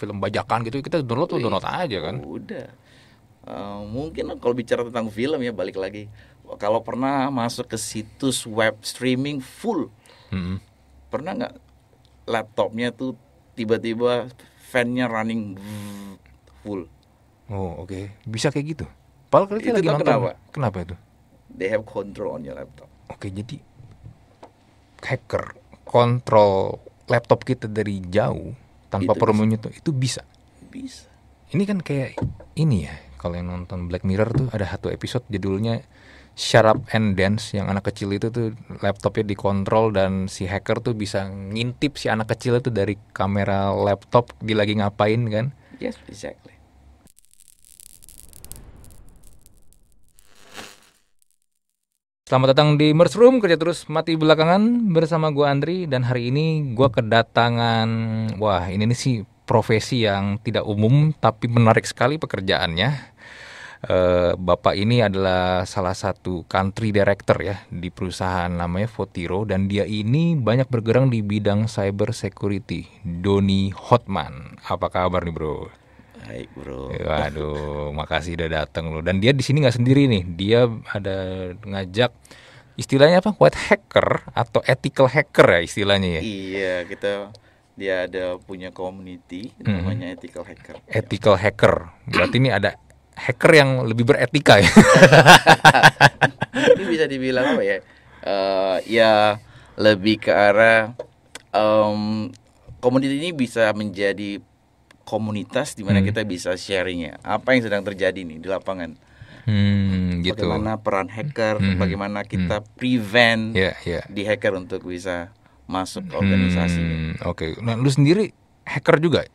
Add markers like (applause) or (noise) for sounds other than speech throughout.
film bajakan gitu kita download tuh iya, download aja kan udah uh, mungkin kalau bicara tentang film ya balik lagi kalau pernah masuk ke situs web streaming full hmm. pernah nggak laptopnya tuh tiba-tiba fannya running full oh oke okay. bisa kayak gitu Pal kali itu lagi nonton kenapa kenapa itu they have control on your laptop oke okay, jadi hacker kontrol laptop kita dari jauh tanpa itu promo itu itu bisa bisa ini kan kayak ini ya kalau yang nonton Black Mirror tuh ada satu episode judulnya Shut Up and Dance yang anak kecil itu tuh laptopnya dikontrol dan si hacker tuh bisa ngintip si anak kecil itu dari kamera laptop dia lagi ngapain kan yes exactly Selamat datang di Merch Room kerja terus mati belakangan bersama gue Andri dan hari ini gue kedatangan wah ini nih sih profesi yang tidak umum tapi menarik sekali pekerjaannya. Eh, bapak ini adalah salah satu country director ya di perusahaan namanya Fotiro dan dia ini banyak bergerak di bidang cyber security. Doni Hotman, apa kabar nih bro? Baik bro. Eh, waduh, makasih udah datang lu. Dan dia di sini nggak sendiri nih. Dia ada ngajak istilahnya apa? White hacker atau ethical hacker ya istilahnya ya. Iya, kita dia ada punya community namanya -hmm. namanya ethical hacker. Ethical ya. hacker. Berarti ini ada hacker yang lebih beretika ya. ini bisa dibilang apa ya? Uh, ya lebih ke arah um, komoditi ini bisa menjadi komunitas di mana hmm. kita bisa sharing ya apa yang sedang terjadi nih di lapangan. Hmm, gitu. Bagaimana peran hacker, hmm. bagaimana hmm. kita hmm. prevent yeah, yeah. di hacker untuk bisa masuk ke hmm, organisasi. Hmm, Oke, okay. nah lu sendiri hacker juga?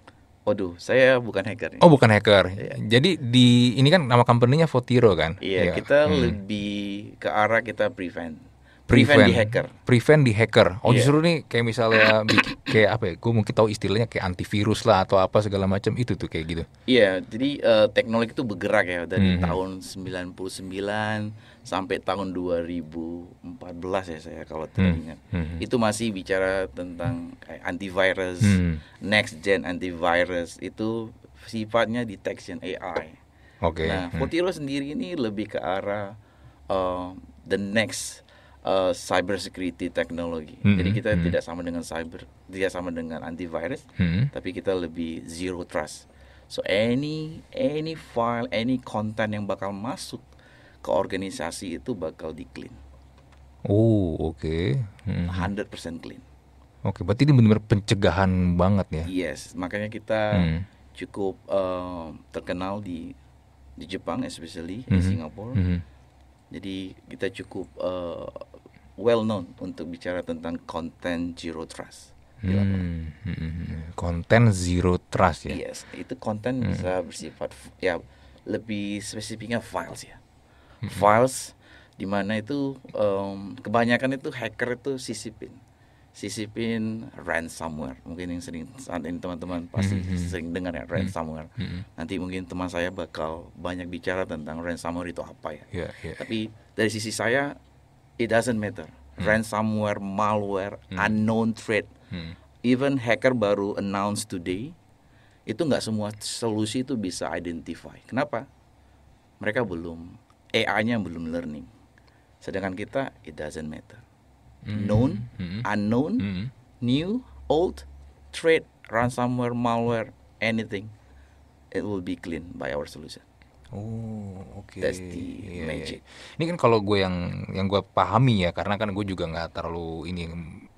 Waduh, saya bukan hacker. Oh, bukan hacker. Yeah. Jadi di ini kan nama company-nya Fotiro kan? Iya, yeah, kita hmm. lebih ke arah kita prevent prevent, prevent di hacker. Prevent di hacker. Oh yeah. justru nih kayak misalnya (coughs) kayak apa ya? Gue mungkin tahu istilahnya kayak antivirus lah atau apa segala macam itu tuh kayak gitu. Iya, yeah, jadi uh, teknologi itu bergerak ya dari mm -hmm. tahun 99 sampai tahun 2014 ya saya kalau mhm. teringat. Mm -hmm. Itu masih bicara tentang kayak antivirus, mm -hmm. next gen antivirus itu sifatnya detection AI. Oke. Okay. Nah, mhm. Fortiro -hmm. sendiri ini lebih ke arah uh, the next Eh, cyber security teknologi. Mm -hmm. Jadi kita mm -hmm. tidak sama dengan cyber, tidak sama dengan antivirus, mm -hmm. tapi kita lebih zero trust. So any any file, any content yang bakal masuk ke organisasi itu bakal di clean. Oh, oke. Okay. Mm -hmm. 100% clean. Oke, okay, berarti ini benar-benar pencegahan banget ya. Yes, makanya kita mm. cukup uh, terkenal di di Jepang especially mm -hmm. di mm-hmm. Singapura. Mm -hmm. Jadi kita cukup uh, well known untuk bicara tentang konten zero trust. Hmm, hmm, hmm, hmm. zero trust ya. Yes, itu konten hmm. bisa bersifat ya lebih spesifiknya files ya. Hmm. Files di mana itu um, kebanyakan itu hacker itu sisipin sisipin ransomware. Mungkin yang sering saat ini teman-teman hmm, pasti mm -hmm. sering dengar ya ransomware. Mm -hmm. Nanti mungkin teman saya bakal banyak bicara tentang ransomware itu apa ya. Yeah, yeah. Tapi dari sisi saya it doesn't matter. Hmm. Ransomware, malware, hmm. unknown threat, hmm. even hacker baru announce today, itu nggak semua solusi itu bisa identify. Kenapa? Mereka belum AI-nya belum learning. Sedangkan kita it doesn't matter. Hmm. Known, hmm. unknown, hmm. new, old, threat, ransomware, malware, anything, it will be clean by our solution. Oh, oke. Okay. Testi iya, yeah, magic. Yeah. Ini kan kalau gue yang yang gue pahami ya, karena kan gue juga nggak terlalu ini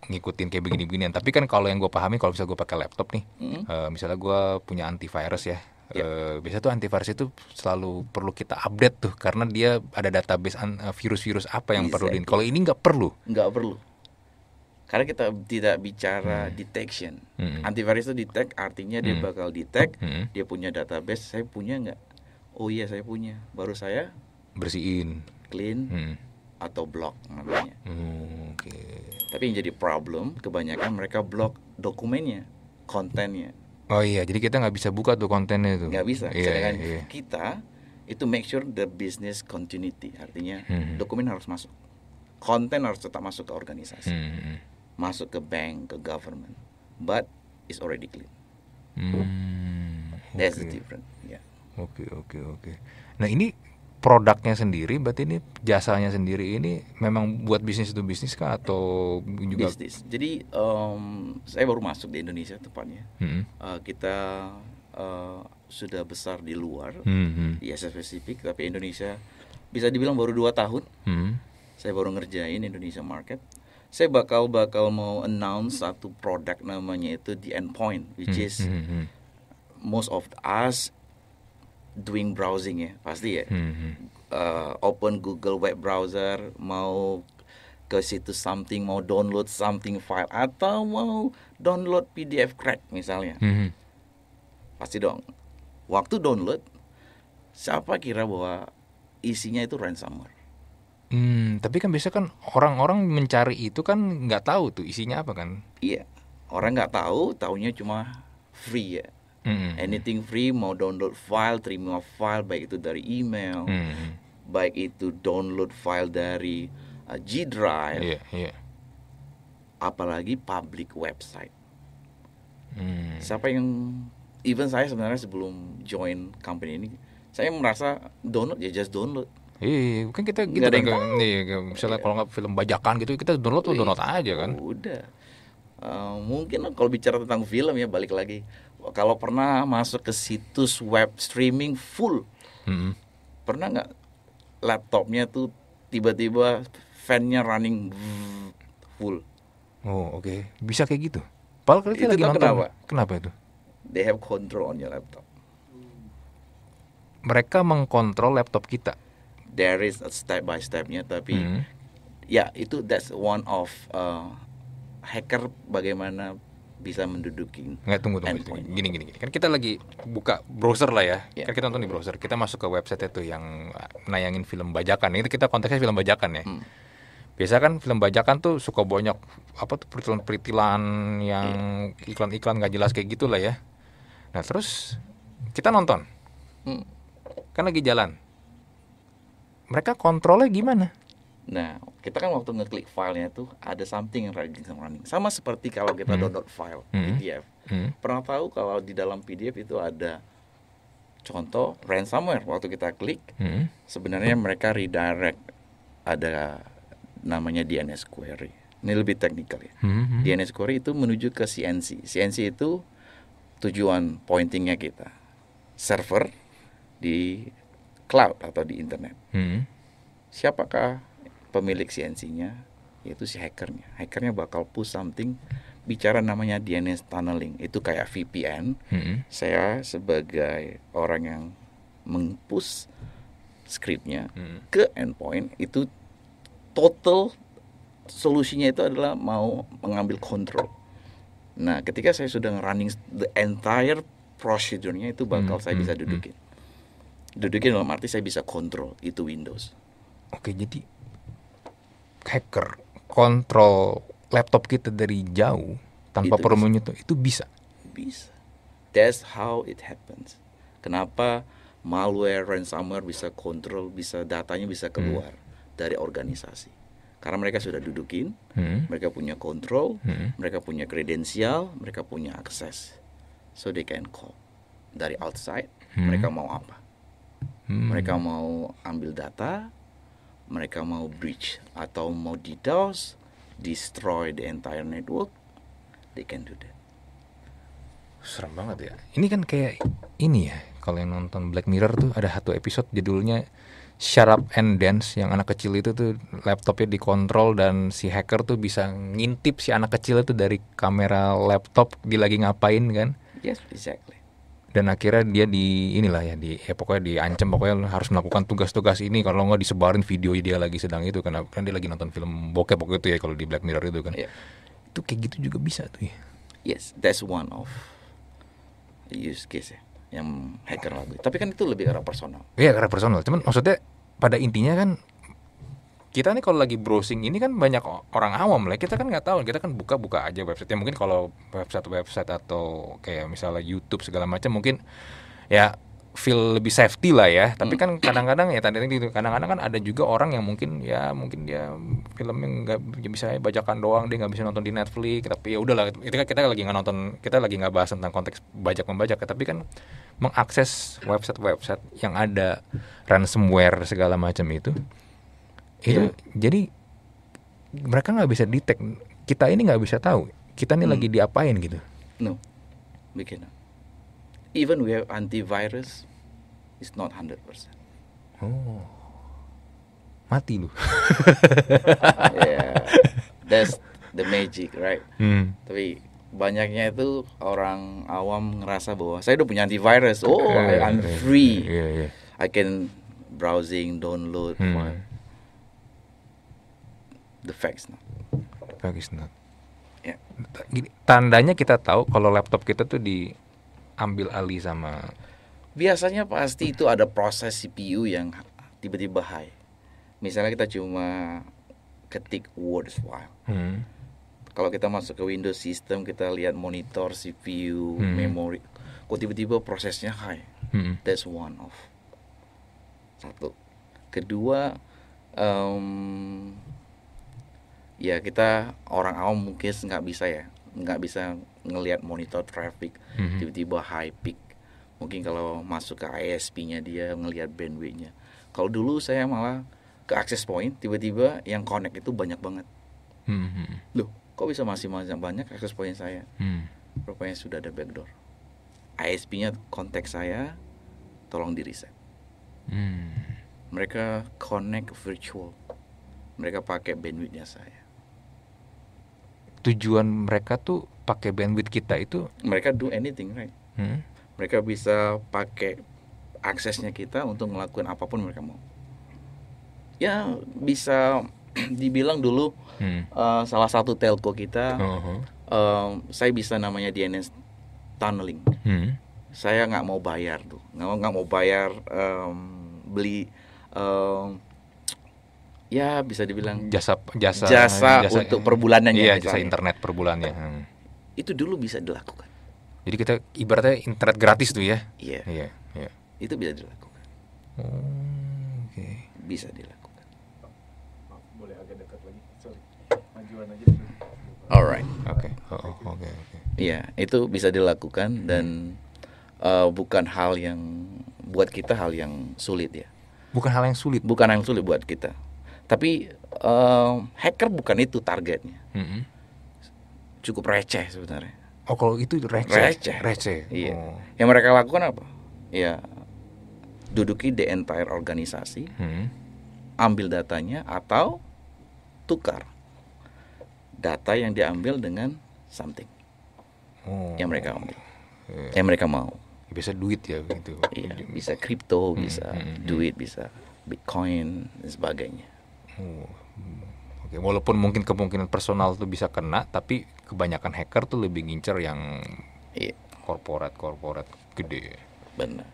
ngikutin kayak begini-beginian. Tapi kan kalau yang gue pahami, kalau misalnya gue pakai laptop nih, mm -hmm. uh, misalnya gue punya antivirus ya, Yeah. Uh, eh, biasanya tuh antivirus itu selalu perlu kita update tuh karena dia ada database eh, virus-virus apa yang exactly. perlu. Kalau ini nggak perlu. Nggak perlu. Karena kita tidak bicara hmm. detection. Hmm. Antivirus itu detect artinya hmm. dia bakal detect, hmm. dia punya database, saya punya nggak oh iya saya punya baru saya bersihin clean hmm. atau block namanya hmm, oke okay. tapi yang jadi problem kebanyakan mereka block dokumennya kontennya oh iya jadi kita nggak bisa buka tuh kontennya tuh nggak bisa yeah, iya, yeah. Iya. kita itu make sure the business continuity artinya hmm. dokumen harus masuk konten harus tetap masuk ke organisasi hmm. hmm, hmm. masuk ke bank ke government but it's already clean hmm. that's okay. the difference Oke oke oke. Nah ini produknya sendiri, berarti ini jasanya sendiri ini memang buat bisnis itu bisnis kah atau juga? Bisnis. Jadi um, saya baru masuk di Indonesia tepatnya. Hmm. Uh, kita uh, sudah besar di luar, hmm. hmm. di Asia Pasifik, tapi Indonesia bisa dibilang baru dua tahun. Hmm. Saya baru ngerjain Indonesia market. Saya bakal bakal mau announce satu produk namanya itu the endpoint, which hmm. is hmm. hmm. most of us doing browsing ya pasti ya hmm, hmm. uh, open Google web browser mau ke situs something mau download something file atau mau download PDF crack misalnya hmm, hmm. pasti dong waktu download siapa kira bahwa isinya itu ransomware Hmm, tapi kan biasa kan orang-orang mencari itu kan nggak tahu tuh isinya apa kan? Iya, orang nggak tahu, taunya cuma free ya Mm. Anything free mau download file, terima file baik itu dari email, mm. baik itu download file dari uh, G Drive. Yeah, yeah. Apalagi public website. Mm. Siapa yang even saya sebenarnya sebelum join company ini, saya merasa download ya just download. Iya, iya, iya. kan kita gitu kan, Nih, misalnya iya. kalau nggak film bajakan gitu kita download tuh download aja kan. Udah. Uh, mungkin kalau bicara tentang film ya balik lagi kalau pernah masuk ke situs web streaming full hmm. pernah nggak laptopnya tuh tiba-tiba fannya running full oh oke okay. bisa kayak gitu Pal, kali itu lagi nonton. kenapa kenapa itu they have control on your laptop mereka mengkontrol laptop kita there is a step by stepnya tapi hmm. ya itu that's one of uh, hacker bagaimana bisa menduduki nggak tunggu tunggu gini gini gini kan kita lagi buka browser lah ya yeah. kan kita nonton di browser kita masuk ke website itu yang ah, nayangin film bajakan ini kita konteksnya film bajakan ya hmm. biasa kan film bajakan tuh suka banyak apa tuh peritilan peritilan yang yeah. iklan iklan nggak jelas kayak gitulah ya nah terus kita nonton hmm. kan lagi jalan mereka kontrolnya gimana Nah, kita kan waktu ngeklik filenya tuh ada something yang running sama running. Sama seperti kalau kita hmm. download file hmm. PDF. Hmm. Pernah tahu kalau di dalam PDF itu ada contoh ransomware waktu kita klik, hmm. sebenarnya mereka redirect ada namanya DNS query. Ini lebih teknikal ya. Hmm. hmm. DNS query itu menuju ke CNC. CNC itu tujuan pointingnya kita. Server di cloud atau di internet. Hmm. Siapakah pemilik CNC-nya yaitu si hackernya. Hackernya bakal push something bicara namanya DNS tunneling. Itu kayak VPN. Hmm. Saya sebagai orang yang mengpush scriptnya hmm. ke endpoint itu total solusinya itu adalah mau mengambil kontrol. Nah, ketika saya sudah running the entire prosedurnya itu bakal hmm. saya mm-hmm. bisa dudukin. Mm-hmm. Dudukin dalam arti saya bisa kontrol itu Windows. Oke, jadi hacker kontrol laptop kita dari jauh tanpa itu perlu menyentuh itu bisa. Bisa. That's how it happens. Kenapa malware, ransomware bisa kontrol, bisa datanya bisa hmm. keluar hmm. dari organisasi. Karena mereka sudah dudukin, hmm. mereka punya kontrol, hmm. mereka punya kredensial, mereka punya akses. So they can call dari outside. Hmm. Mereka mau apa? Hmm. Mereka mau ambil data, mereka mau breach atau mau DDoS, destroy the entire network, they can do that. Serem banget ya. Ini kan kayak ini ya, kalau yang nonton Black Mirror tuh ada satu episode judulnya Shut Up and Dance yang anak kecil itu tuh laptopnya dikontrol dan si hacker tuh bisa ngintip si anak kecil itu dari kamera laptop di lagi ngapain kan? Yes, exactly dan akhirnya dia di inilah ya di ya pokoknya diancam pokoknya harus melakukan tugas-tugas ini kalau nggak disebarin video dia lagi sedang itu karena kan dia lagi nonton film bokep pokoknya itu ya kalau di Black Mirror itu kan yeah. itu kayak gitu juga bisa tuh ya yes that's one of use case ya yang hacker lagi. tapi kan itu lebih karena personal iya yeah, karena personal cuman maksudnya pada intinya kan kita nih kalau lagi browsing ini kan banyak orang awam lah kita kan nggak tahu kita kan buka-buka aja websitenya mungkin kalau website-website atau kayak misalnya YouTube segala macam mungkin ya feel lebih safety lah ya tapi hmm. kan kadang-kadang ya tadi kadang-kadang kan ada juga orang yang mungkin ya mungkin dia film yang nggak bisa bajakan doang dia nggak bisa nonton di Netflix tapi ya udahlah kita kan kita lagi nggak nonton kita lagi nggak bahas tentang konteks bajak membajak tapi kan mengakses website-website yang ada ransomware segala macam itu Iya. itu yeah. jadi mereka nggak bisa detect kita ini nggak bisa tahu kita ini hmm. lagi diapain gitu no we cannot even we have antivirus it's not 100% oh mati lu (laughs) yeah that's the magic right hmm. tapi banyaknya itu orang awam ngerasa bahwa saya udah punya antivirus iya, oh yeah, I'm iya, yeah, free yeah, yeah. I can browsing download hmm the facts, not. fact ya. is not. Yeah. Gini, tandanya kita tahu kalau laptop kita tuh diambil alih sama. Biasanya pasti itu ada proses CPU yang tiba-tiba high. Misalnya kita cuma ketik word file. Hmm. Kalau kita masuk ke Windows system kita lihat monitor, CPU, hmm. memori. Kok tiba-tiba prosesnya high. Hmm. That's one of satu. Kedua, um, ya kita orang awam mungkin nggak bisa ya nggak bisa ngelihat monitor traffic mm-hmm. tiba-tiba high peak mungkin kalau masuk ke ISP-nya dia ngelihat bandwidth-nya kalau dulu saya malah ke access point tiba-tiba yang connect itu banyak banget mm-hmm. loh kok bisa masih banyak banyak access point saya mm. rupanya sudah ada backdoor ISP-nya kontak saya tolong di reset mm. mereka connect virtual mereka pakai bandwidth-nya saya tujuan mereka tuh pakai bandwidth kita itu mereka do anything right hmm? mereka bisa pakai aksesnya kita untuk ngelakuin apapun mereka mau ya bisa (clears throat) dibilang dulu hmm. uh, salah satu telco kita uh -huh. uh, eh, saya bisa namanya DNS tunneling hmm. saya nggak mau bayar tuh nggak nggak mau bayar um, beli um, ya bisa dibilang jasa jasa jasa, jasa untuk perbulanannya iya, jasa internet perbulannya hmm. itu dulu bisa dilakukan jadi kita ibaratnya internet gratis tuh ya iya iya, yeah. itu bisa dilakukan hmm, oke okay. bisa dilakukan boleh agak dekat lagi sorry majuan aja alright oke oh, oh, Oke. oke iya itu bisa dilakukan dan uh, bukan hal yang buat kita hal yang sulit ya bukan hal yang sulit bukan hal yang sulit buat kita tapi uh, hacker bukan itu targetnya. Mm-hmm. Cukup receh sebenarnya. Oh kalau itu receh. Receh. receh. Iya. Oh. Yang mereka lakukan apa? Ya duduki the entire organisasi, mm-hmm. ambil datanya atau tukar data yang diambil dengan something oh. yang mereka ambil, yeah. yang mereka mau. Bisa duit ya gitu. Iya, bisa kripto, hmm, bisa hmm, duit, bisa bitcoin dan sebagainya. Oh. Oke, walaupun mungkin kemungkinan personal tuh bisa kena, tapi kebanyakan hacker tuh lebih ngincer yang iya. corporate korporat gede. Benar.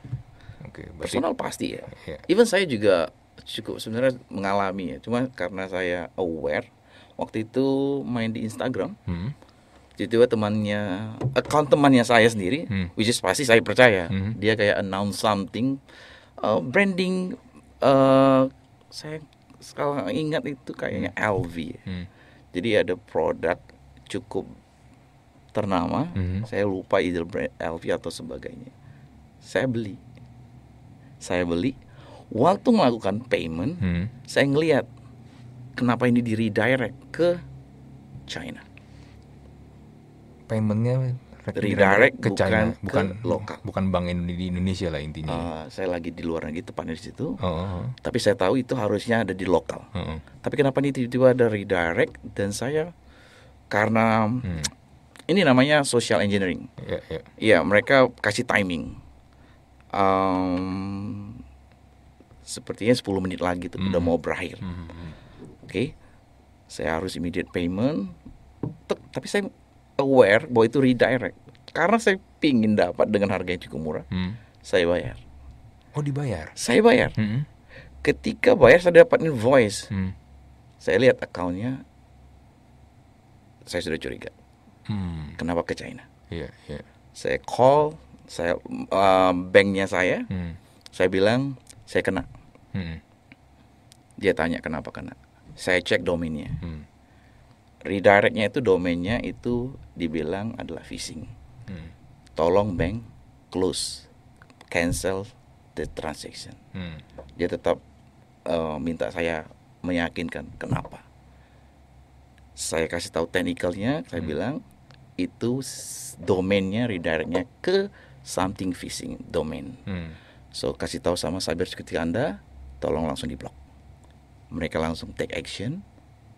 Oke, okay, personal pasti ya. Yeah. Even saya juga cukup sebenarnya mengalami ya, cuma karena saya aware waktu itu main di Instagram. Hmm. Jadi temannya account temannya saya sendiri, hmm. which is pasti saya percaya. Hmm. Dia kayak announce something uh, branding uh, saya kalau ingat itu kayaknya hmm. LV. Hmm. Jadi ada produk cukup ternama, hmm. saya lupa either brand LV atau sebagainya. Saya beli. Saya beli. Waktu melakukan payment, hmm. saya ngeliat kenapa ini di redirect ke China. Paymentnya redirect ke bukan China, bukan ke lokal, bukan bank di Indonesia lah intinya. Uh, saya lagi di luar negeri tepatnya di situ, uh, oh, -huh. Oh, oh. tapi saya tahu itu harusnya ada di lokal. Uh, -huh. Tapi kenapa ini tiba-tiba ada redirect dan saya karena hmm. ini namanya social engineering. Ya, ya. Iya, yeah, yeah. yeah, mereka kasih timing. Um, sepertinya 10 menit lagi tuh -hmm. udah mau berakhir. -hmm. hmm, hmm. Oke. Okay. Saya harus immediate payment. tapi saya aware bahwa itu redirect karena saya pingin dapat dengan harga yang cukup murah hmm. saya bayar oh dibayar saya bayar hmm. ketika bayar saya dapat invoice hmm. saya lihat akunnya saya sudah curiga hmm. kenapa ke China yeah, yeah. saya call saya uh, banknya saya hmm. saya bilang saya kena hmm. dia tanya kenapa kena saya cek domainnya hmm redirectnya itu domainnya itu dibilang adalah phishing. Hmm. Tolong bank close, cancel the transaction. Hmm. Dia tetap uh, minta saya meyakinkan kenapa. Saya kasih tahu technicalnya. saya hmm. bilang itu domainnya redirectnya ke something phishing domain. Hmm. So kasih tahu sama cyber security Anda, tolong langsung diblok. Mereka langsung take action.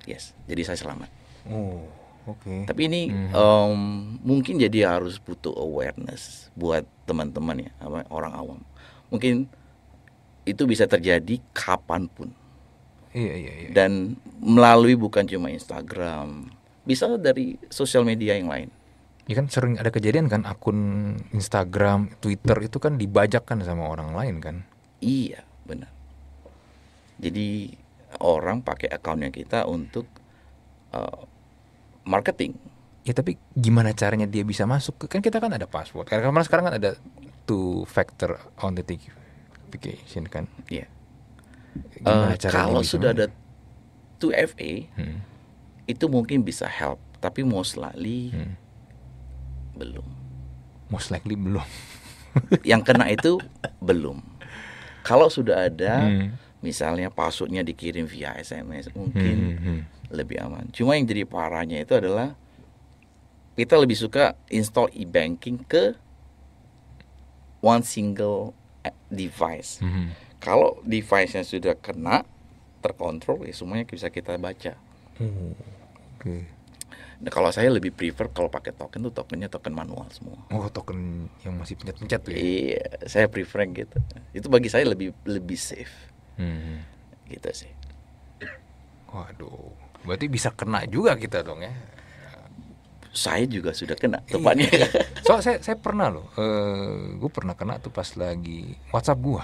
Yes, jadi saya selamat. Oh, oke. Okay. Tapi ini hmm. um, mungkin jadi harus butuh awareness buat teman-teman ya, orang awam. Mungkin itu bisa terjadi kapanpun. Iya, iya, iya. Dan melalui bukan cuma Instagram, bisa dari sosial media yang lain. Ya kan sering ada kejadian kan akun Instagram, Twitter itu kan dibajakan sama orang lain kan? Iya, benar. Jadi orang pakai akunnya kita untuk uh, marketing. Ya tapi gimana caranya dia bisa masuk? Kan kita kan ada password. Karena sekarang kan ada two factor authentication kan. Iya. Yeah. uh, kalau sudah ada two fa hmm. itu mungkin bisa help, tapi most likely hmm. belum. Most likely belum. (laughs) Yang kena itu belum. Kalau sudah ada hmm. misalnya passwordnya dikirim via SMS mungkin hmm. hmm, hmm lebih aman. Cuma yang jadi parahnya itu adalah kita lebih suka install e-banking ke one single device. Mm -hmm. Kalau device yang sudah kena terkontrol ya semuanya bisa kita baca. Hmm. Nah, kalau saya lebih prefer kalau pakai token tuh tokennya token manual semua. Oh, token yang masih pencet-pencet ya? Iya, saya prefer gitu. Itu bagi saya lebih lebih safe. Hmm. Gitu sih. Waduh. Berarti bisa kena juga kita dong ya. Saya juga sudah kena iya. tepatnya. So saya saya pernah loh, uh, eh, gue pernah kena tuh pas lagi WhatsApp gua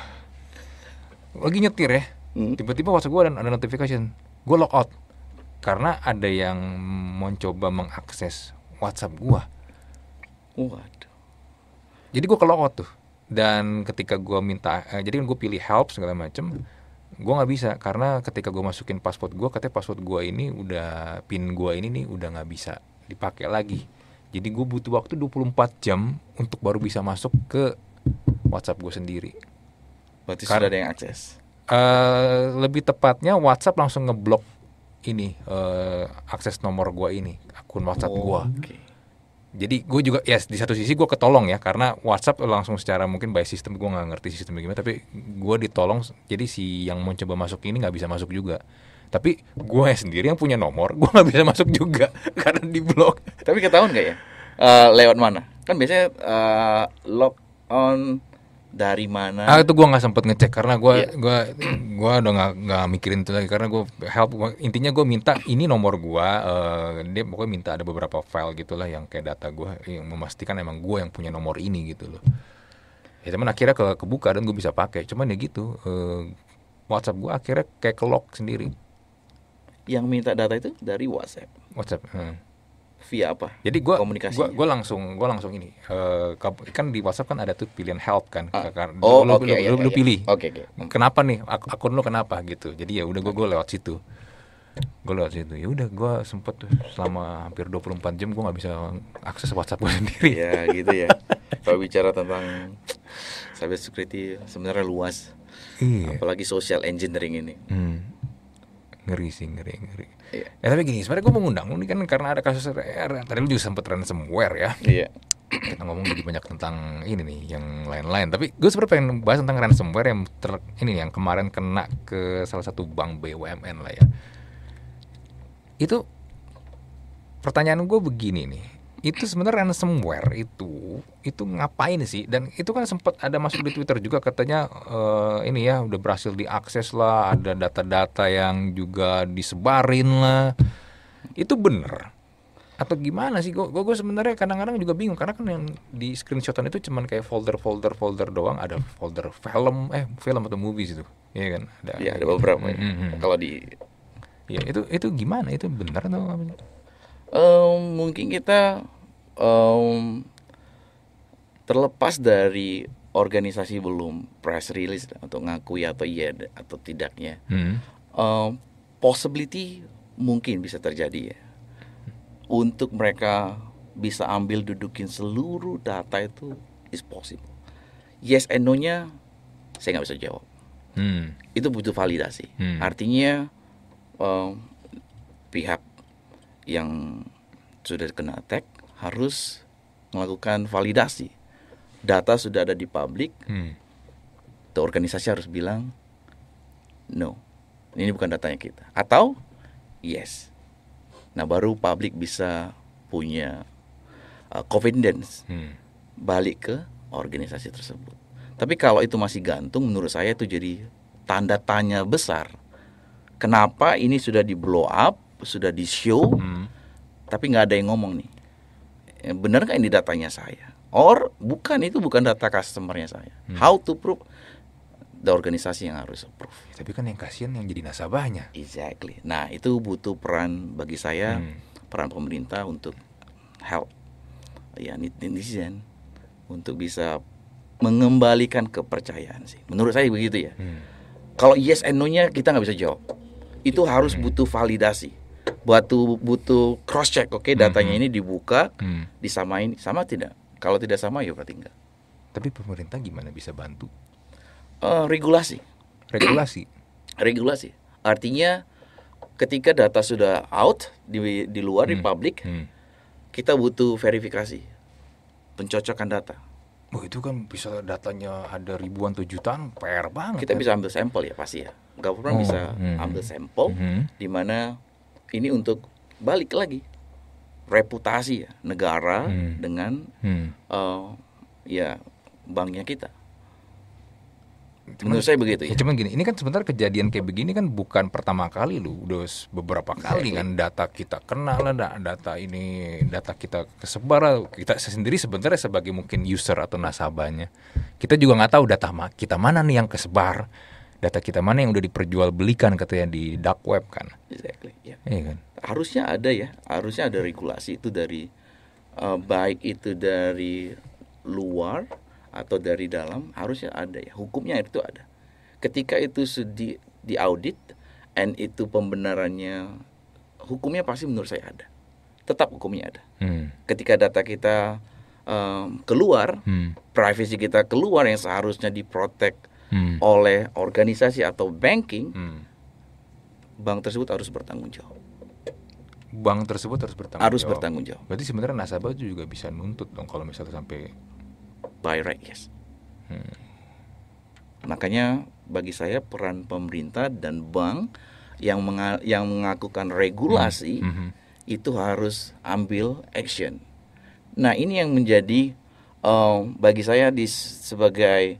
lagi nyetir ya, tiba hmm. tiba-tiba WhatsApp gua ada, ada notification, gue log out karena ada yang mencoba mengakses WhatsApp gua Waduh. Jadi gua ke log out tuh dan ketika gua minta, eh, jadi kan gue pilih help segala macem gue nggak bisa karena ketika gue masukin password gue katanya password gue ini udah pin gue ini nih udah nggak bisa dipakai lagi jadi gue butuh waktu 24 jam untuk baru bisa masuk ke WhatsApp gue sendiri berarti karena, sudah ada yang akses uh, lebih tepatnya WhatsApp langsung ngeblok ini uh, akses nomor gue ini akun WhatsApp oh, gue okay jadi gue juga ya di satu sisi gue ketolong ya karena WhatsApp langsung secara mungkin by sistem gue nggak ngerti sistem gimana tapi gue ditolong jadi si yang mau coba masuk ini nggak bisa masuk juga tapi gue sendiri yang punya nomor gue nggak bisa masuk juga (laughs) karena di blok tapi ketahuan gak ya uh, lewat mana kan biasanya uh, lock on dari mana ah itu gue nggak sempet ngecek karena gue yeah. gua iya. gue (clears throat) udah nggak nggak mikirin itu lagi karena gue help gua, intinya gue minta ini nomor gue uh, dia pokoknya minta ada beberapa file gitulah yang kayak data gue yang memastikan emang gue yang punya nomor ini gitu loh ya cuman akhirnya ke kebuka dan gue bisa pakai cuman ya gitu uh, WhatsApp gue akhirnya kayak ke lock sendiri yang minta data itu dari WhatsApp WhatsApp hmm via apa? Jadi gua komunikasi. Gua, gua langsung gua langsung ini. Uh, kan di WhatsApp kan ada tuh pilihan help kan. Ah. oh, lu, okay, iya, lu, iya, lu, iya. pilih. Oke, okay, okay. Hmm. Kenapa nih akun lu kenapa gitu. Jadi ya udah gua, gua lewat situ. Gue lewat situ. Ya udah gua sempet tuh selama hampir 24 jam gua nggak bisa akses WhatsApp gua (laughs) sendiri. Ya, gitu ya. Kalau bicara tentang cyber security sebenarnya luas. Iya. Apalagi social engineering ini. Hmm ngeri sih ngeri ngeri yeah. ya eh, tapi gini sebenarnya gue mau ngundang lu nih kan karena ada kasus RR eh, tadi lu juga sempet ransomware ya iya kita ngomong lebih banyak tentang ini nih yang lain-lain tapi gue sebenarnya pengen bahas tentang ransomware yang ter, ini yang kemarin kena ke salah satu bank BUMN lah ya itu pertanyaan gue begini nih itu sebenarnya ransomware itu itu ngapain sih dan itu kan sempat ada masuk di Twitter juga katanya uh, ini ya udah berhasil diakses lah ada data-data yang juga disebarin lah itu bener atau gimana sih gue gue sebenarnya kadang-kadang juga bingung karena kan yang di screenshotan itu cuman kayak folder folder folder doang ada folder film eh film atau movies itu ya kan ada, ya, ada beberapa mm -hmm. kalau di ya itu itu gimana itu bener atau um, mungkin kita um, terlepas dari organisasi belum press release atau ngakui atau iya atau tidaknya hmm. um, possibility mungkin bisa terjadi ya untuk mereka bisa ambil dudukin seluruh data itu is possible yes and no nya saya nggak bisa jawab hmm. itu butuh validasi hmm. artinya um, pihak yang sudah kena attack harus melakukan validasi. Data sudah ada di publik. Hmm. Tuh organisasi harus bilang no. Ini bukan datanya kita. Atau yes. Nah, baru publik bisa punya uh, confidence hmm. balik ke organisasi tersebut. Tapi kalau itu masih gantung menurut saya itu jadi tanda tanya besar. Kenapa ini sudah di blow up sudah di show hmm. tapi nggak ada yang ngomong nih eh, benar nggak ini datanya saya or bukan itu bukan data customernya saya hmm. how to prove the organisasi yang harus approve. Ya, tapi kan yang kasihan yang jadi nasabahnya. Exactly. Nah itu butuh peran bagi saya hmm. peran pemerintah untuk help ya netizen untuk bisa mengembalikan kepercayaan sih. Menurut saya begitu ya. Hmm. Kalau yes and no-nya kita nggak bisa jawab. Itu harus hmm. butuh validasi batu butuh cross check oke okay, hmm, datanya hmm. ini dibuka hmm. disamain sama tidak kalau tidak sama ya berarti enggak tapi pemerintah gimana bisa bantu uh, regulasi regulasi (clears throat) regulasi artinya ketika data sudah out di di luar hmm. di publik hmm. kita butuh verifikasi pencocokan data Oh itu kan bisa datanya ada ribuan tuh jutaan PR banget. Kita ya. bisa ambil sampel ya pasti ya. pernah oh, bisa hmm. ambil sampel hmm. di mana ini untuk balik lagi reputasi ya negara hmm. dengan hmm. Uh, ya banknya kita. Cuman, Menurut saya begitu ya. Cuman gini, ini kan sebentar kejadian kayak begini kan bukan pertama kali lu, udah beberapa kali iya, iya. kan data kita kenal lah, data ini data kita kesebar, kita sendiri sebenarnya sebagai mungkin user atau nasabahnya, kita juga nggak tahu data kita mana nih yang kesebar data kita mana yang udah diperjualbelikan katanya di dark web kan. Exactly. Yeah. Iya kan. Harusnya ada ya, harusnya ada regulasi itu dari uh, baik itu dari luar atau dari dalam harusnya ada ya hukumnya itu ada. Ketika itu di diaudit and itu pembenarannya hukumnya pasti menurut saya ada. Tetap hukumnya ada. Hmm. Ketika data kita um, keluar, hmm. privacy kita keluar yang seharusnya diprotek hmm. oleh organisasi atau banking, hmm. bank tersebut harus bertanggung jawab. Bank tersebut harus bertanggung harus jawab. bertanggung jawab. Berarti sebenarnya nasabah juga bisa nuntut dong kalau misalnya sampai by right yes. Hmm. Makanya bagi saya peran pemerintah dan bank yang menga yang mengakukan regulasi hmm. Hmm. itu harus ambil action. Nah ini yang menjadi um, bagi saya di sebagai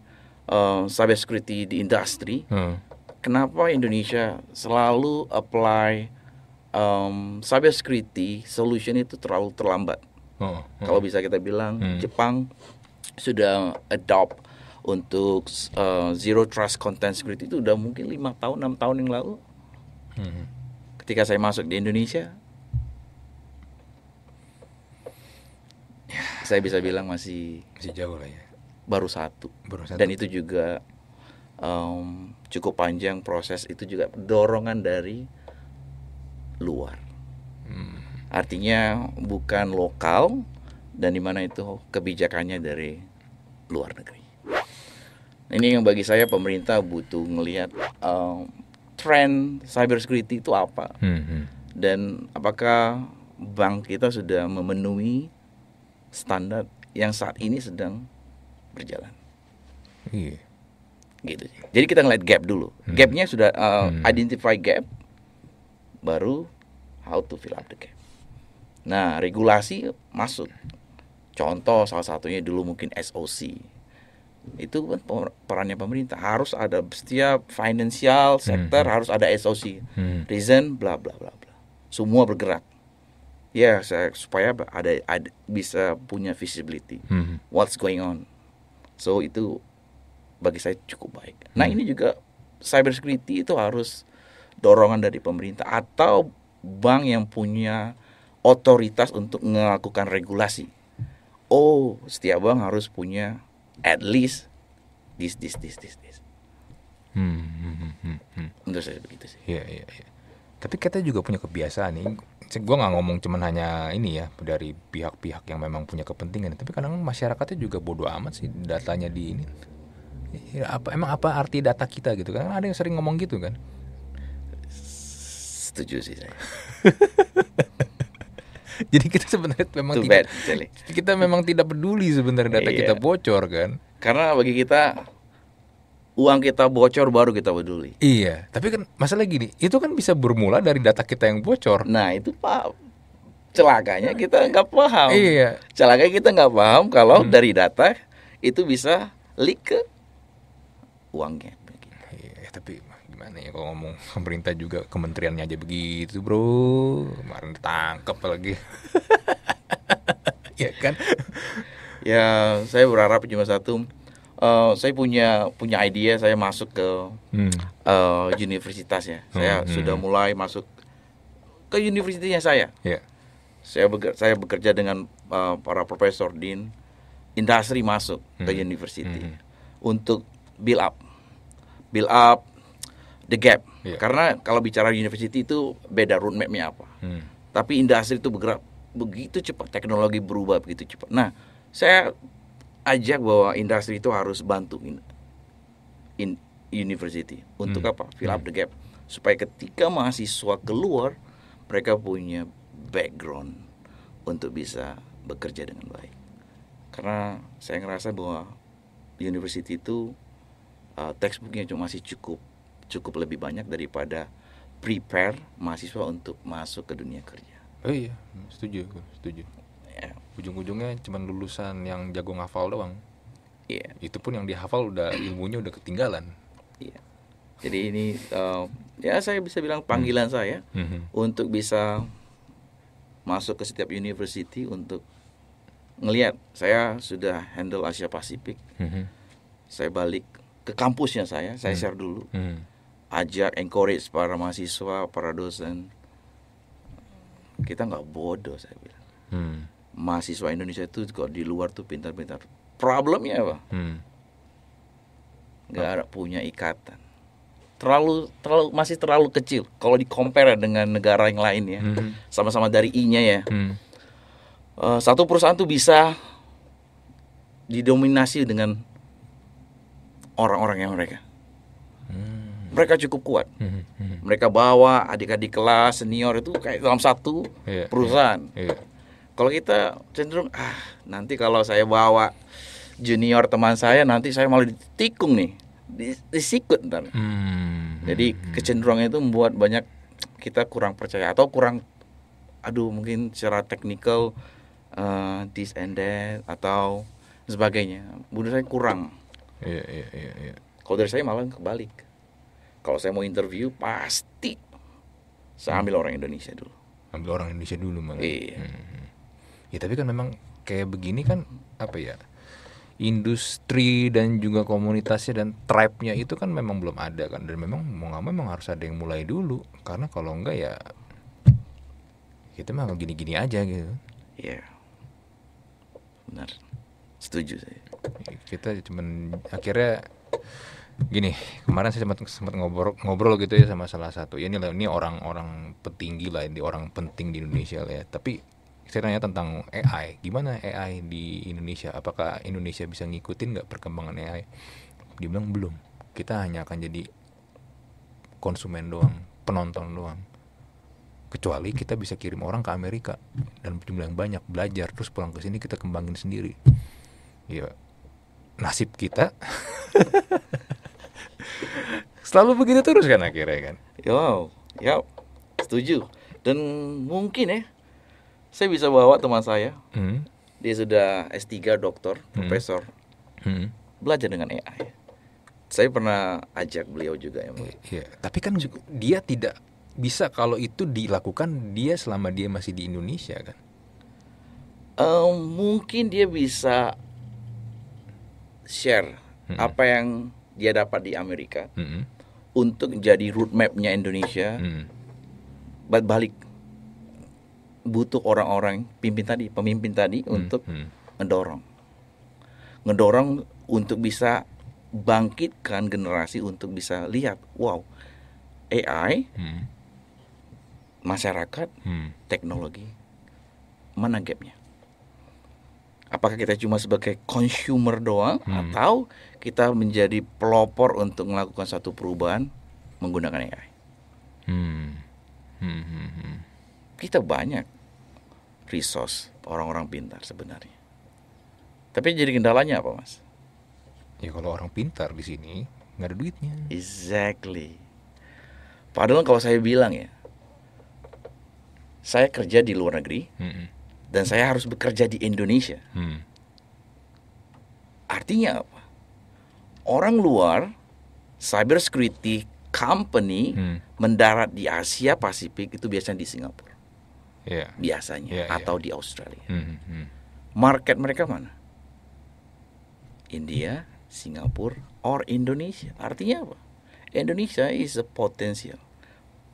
uh, cyber security di industri, hmm. kenapa Indonesia selalu apply um, cyber security solution itu terlalu terlambat? Oh, hmm. Kalau bisa kita bilang hmm. Jepang sudah adopt untuk uh, zero trust content security itu udah mungkin lima tahun enam tahun yang lalu. Hmm. Ketika saya masuk di Indonesia, saya bisa bilang masih masih jauh lah ya baru satu. Baru satu. Dan itu juga um, cukup panjang proses itu juga dorongan dari luar. Hmm. Artinya bukan lokal dan dimana itu kebijakannya dari luar negeri. Ini yang bagi saya pemerintah butuh melihat um, tren cybersecurity itu apa hmm, hmm. dan apakah bank kita sudah memenuhi standar yang saat ini sedang berjalan. Iya. Gitu Jadi kita ngeliat gap dulu. Hmm. Gapnya sudah uh, hmm. identify gap, baru how to fill up the gap. Nah regulasi masuk. Contoh salah satunya dulu mungkin SOC itu kan perannya pemerintah harus ada setiap financial sektor hmm. harus ada SOC hmm. reason bla bla bla bla semua bergerak ya saya supaya ada, ada bisa punya visibility hmm. what's going on So itu bagi saya cukup baik. Nah hmm. ini juga cyber security itu harus dorongan dari pemerintah atau bank yang punya otoritas untuk melakukan regulasi. Oh, setiap bank harus punya at least this this this this this. Hmm, hmm, hmm, hmm. hmm. untuk saya begitu sih. Iya, ya iya, iya. Tapi kita juga punya kebiasaan nih. Gue nggak ngomong cuman hanya ini ya dari pihak-pihak yang memang punya kepentingan. Tapi kadang masyarakatnya juga bodoh amat sih datanya di ini. Ya, apa emang apa arti data kita gitu kan? Ada yang sering ngomong gitu kan? Setuju sih saya. (laughs) Jadi kita sebenarnya memang tidak bad, kita memang tidak peduli sebenarnya data yeah. kita iya. bocor kan? Karena bagi kita uang kita bocor baru kita peduli. Iya, tapi kan masalah gini, itu kan bisa bermula dari data kita yang bocor. Nah itu pak celakanya kita nggak paham. Iya. Celakanya kita nggak paham kalau hmm. dari data itu bisa leak ke uangnya. Iya, tapi gimana ya kalau ngomong pemerintah juga kementeriannya aja begitu bro. Kemarin ditangkap lagi. (laughs) ya kan? Ya saya berharap cuma satu Eh, saya punya punya ide. saya masuk ke hmm. uh, eh, universitas ya. Saya hmm, hmm. sudah mulai masuk ke universitasnya saya. Yeah. Saya bekerja, saya bekerja dengan uh, para profesor din industri masuk hmm. ke university hmm, hmm. untuk build up. Build up the gap. Yeah. Karena kalau bicara university itu beda roadmapnya apa. Hmm. Tapi industri itu bergerak begitu cepat, teknologi berubah begitu cepat. Nah, saya ajak bahwa industri itu harus bantu in, in university untuk hmm. apa fill up hmm. the gap supaya ketika mahasiswa keluar mereka punya background untuk bisa bekerja dengan baik karena saya ngerasa bahwa university itu uh, textbooknya cuma masih cukup cukup lebih banyak daripada prepare mahasiswa untuk masuk ke dunia kerja. Oh iya, setuju, setuju ujung-ujungnya cuman lulusan yang jago ngafal doang iya yeah. itu pun yang dihafal udah ilmunya udah ketinggalan iya yeah. jadi ini uh, ya saya bisa bilang panggilan hmm. saya hmm. untuk bisa masuk ke setiap university untuk ngelihat saya sudah handle Asia Pasifik hmm. saya balik ke kampusnya saya saya hmm. share dulu hmm. ajak encourage para mahasiswa para dosen kita nggak bodoh saya bilang hmm mahasiswa Indonesia itu kok di luar tuh pintar-pintar. Problemnya apa? Hmm. Gak ada punya ikatan. Terlalu terlalu masih terlalu kecil kalau di compare dengan negara yang lain ya. sama hmm. Sama-sama dari I-nya ya. Hmm. Uh, satu perusahaan tuh bisa didominasi dengan orang orang yang mereka. Hmm. Mereka cukup kuat. Hmm, mereka bawa adik-adik kelas senior itu kayak dalam satu yeah. Iya. perusahaan. Yeah. Yeah kalau kita cenderung ah nanti kalau saya bawa junior teman saya nanti saya malah ditikung nih, disikut ntar. Hmm. Jadi hmm. kecenderungan itu membuat banyak kita kurang percaya atau kurang aduh mungkin secara teknikal uh, eh, this and that atau sebagainya menurut saya kurang iya iya iya, iya. kalau dari saya malah kebalik kalau saya mau interview pasti saya ambil orang Indonesia dulu ambil orang Indonesia dulu malah iya. Hmm ya tapi kan memang kayak begini kan apa ya industri dan juga komunitasnya dan tribe-nya itu kan memang belum ada kan dan memang mau nggak mau memang harus ada yang mulai dulu karena kalau enggak ya kita mah gini-gini aja gitu iya yeah. benar setuju saya kita cuman akhirnya gini kemarin saya sempat sempat ngobrol ngobrol gitu ya sama salah satu ya ini ini orang-orang petinggi lah ini orang penting di Indonesia lah ya tapi saya tanya tentang AI, gimana AI di Indonesia? Apakah Indonesia bisa ngikutin nggak perkembangan AI? Dia bilang belum. Kita hanya akan jadi konsumen doang, penonton doang. Kecuali kita bisa kirim orang ke Amerika dan jumlah yang banyak belajar terus pulang ke sini kita kembangin sendiri. Ya nasib kita (laughs) selalu begitu terus kan akhirnya kan. wow yo, setuju. Dan mungkin ya saya bisa bawa teman saya hmm. dia sudah S3 doktor hmm. profesor hmm. belajar dengan AI saya pernah ajak beliau juga ya iya. tapi kan dia tidak bisa kalau itu dilakukan dia selama dia masih di Indonesia kan um, mungkin dia bisa share hmm. apa yang dia dapat di Amerika hmm. untuk jadi roadmapnya Indonesia hmm. balik butuh orang-orang pimpin tadi, pemimpin tadi hmm. untuk hmm. mendorong, mendorong untuk bisa bangkitkan generasi untuk bisa lihat, wow, AI, hmm. masyarakat, hmm. teknologi, mana gapnya? Apakah kita cuma sebagai consumer doang, hmm. atau kita menjadi pelopor untuk melakukan satu perubahan menggunakan AI? Hmm. Hmm, hmm, hmm. Kita banyak resource orang-orang pintar sebenarnya. Tapi jadi kendalanya apa, Mas? Ya kalau orang pintar di sini nggak ada duitnya. Exactly. Padahal kalau saya bilang ya, saya kerja di luar negeri mm -hmm. dan saya harus bekerja di Indonesia. Mm. Artinya apa? Orang luar cyber security company mm. mendarat di Asia Pasifik itu biasanya di Singapura yeah. biasanya yeah, iya. atau di Australia. Mm -hmm. Market mereka mana? India, Singapura, or Indonesia. Artinya apa? Indonesia is a potential.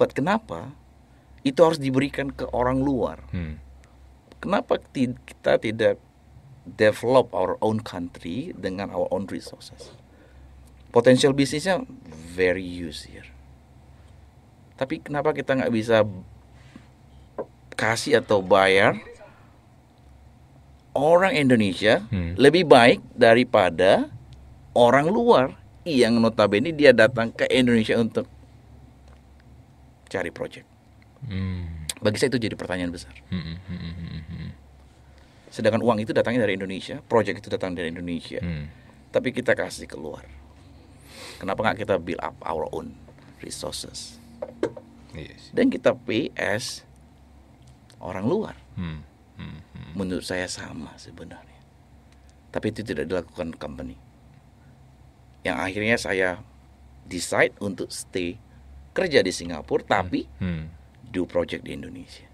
But kenapa itu harus diberikan ke orang luar? Mm. Kenapa kita tidak develop our own country dengan our own resources? potensial bisnisnya very huge Tapi kenapa kita nggak bisa kasih atau bayar orang Indonesia hmm. lebih baik daripada orang luar yang notabene dia datang ke Indonesia untuk cari project. Hmm. Bagi saya itu jadi pertanyaan besar. Hmm, hmm, hmm, hmm. hmm, hmm. Sedangkan uang itu datangnya dari Indonesia, project itu datang dari Indonesia, hmm. tapi kita kasih keluar. Kenapa nggak kita build up our own resources? Yes. Iya Dan kita pay as orang luar. Hmm. Hmm. Hmm. Menurut saya sama sebenarnya. Tapi itu tidak dilakukan company. Yang akhirnya saya decide untuk stay kerja di Singapura hmm, tapi hmm. do project di Indonesia.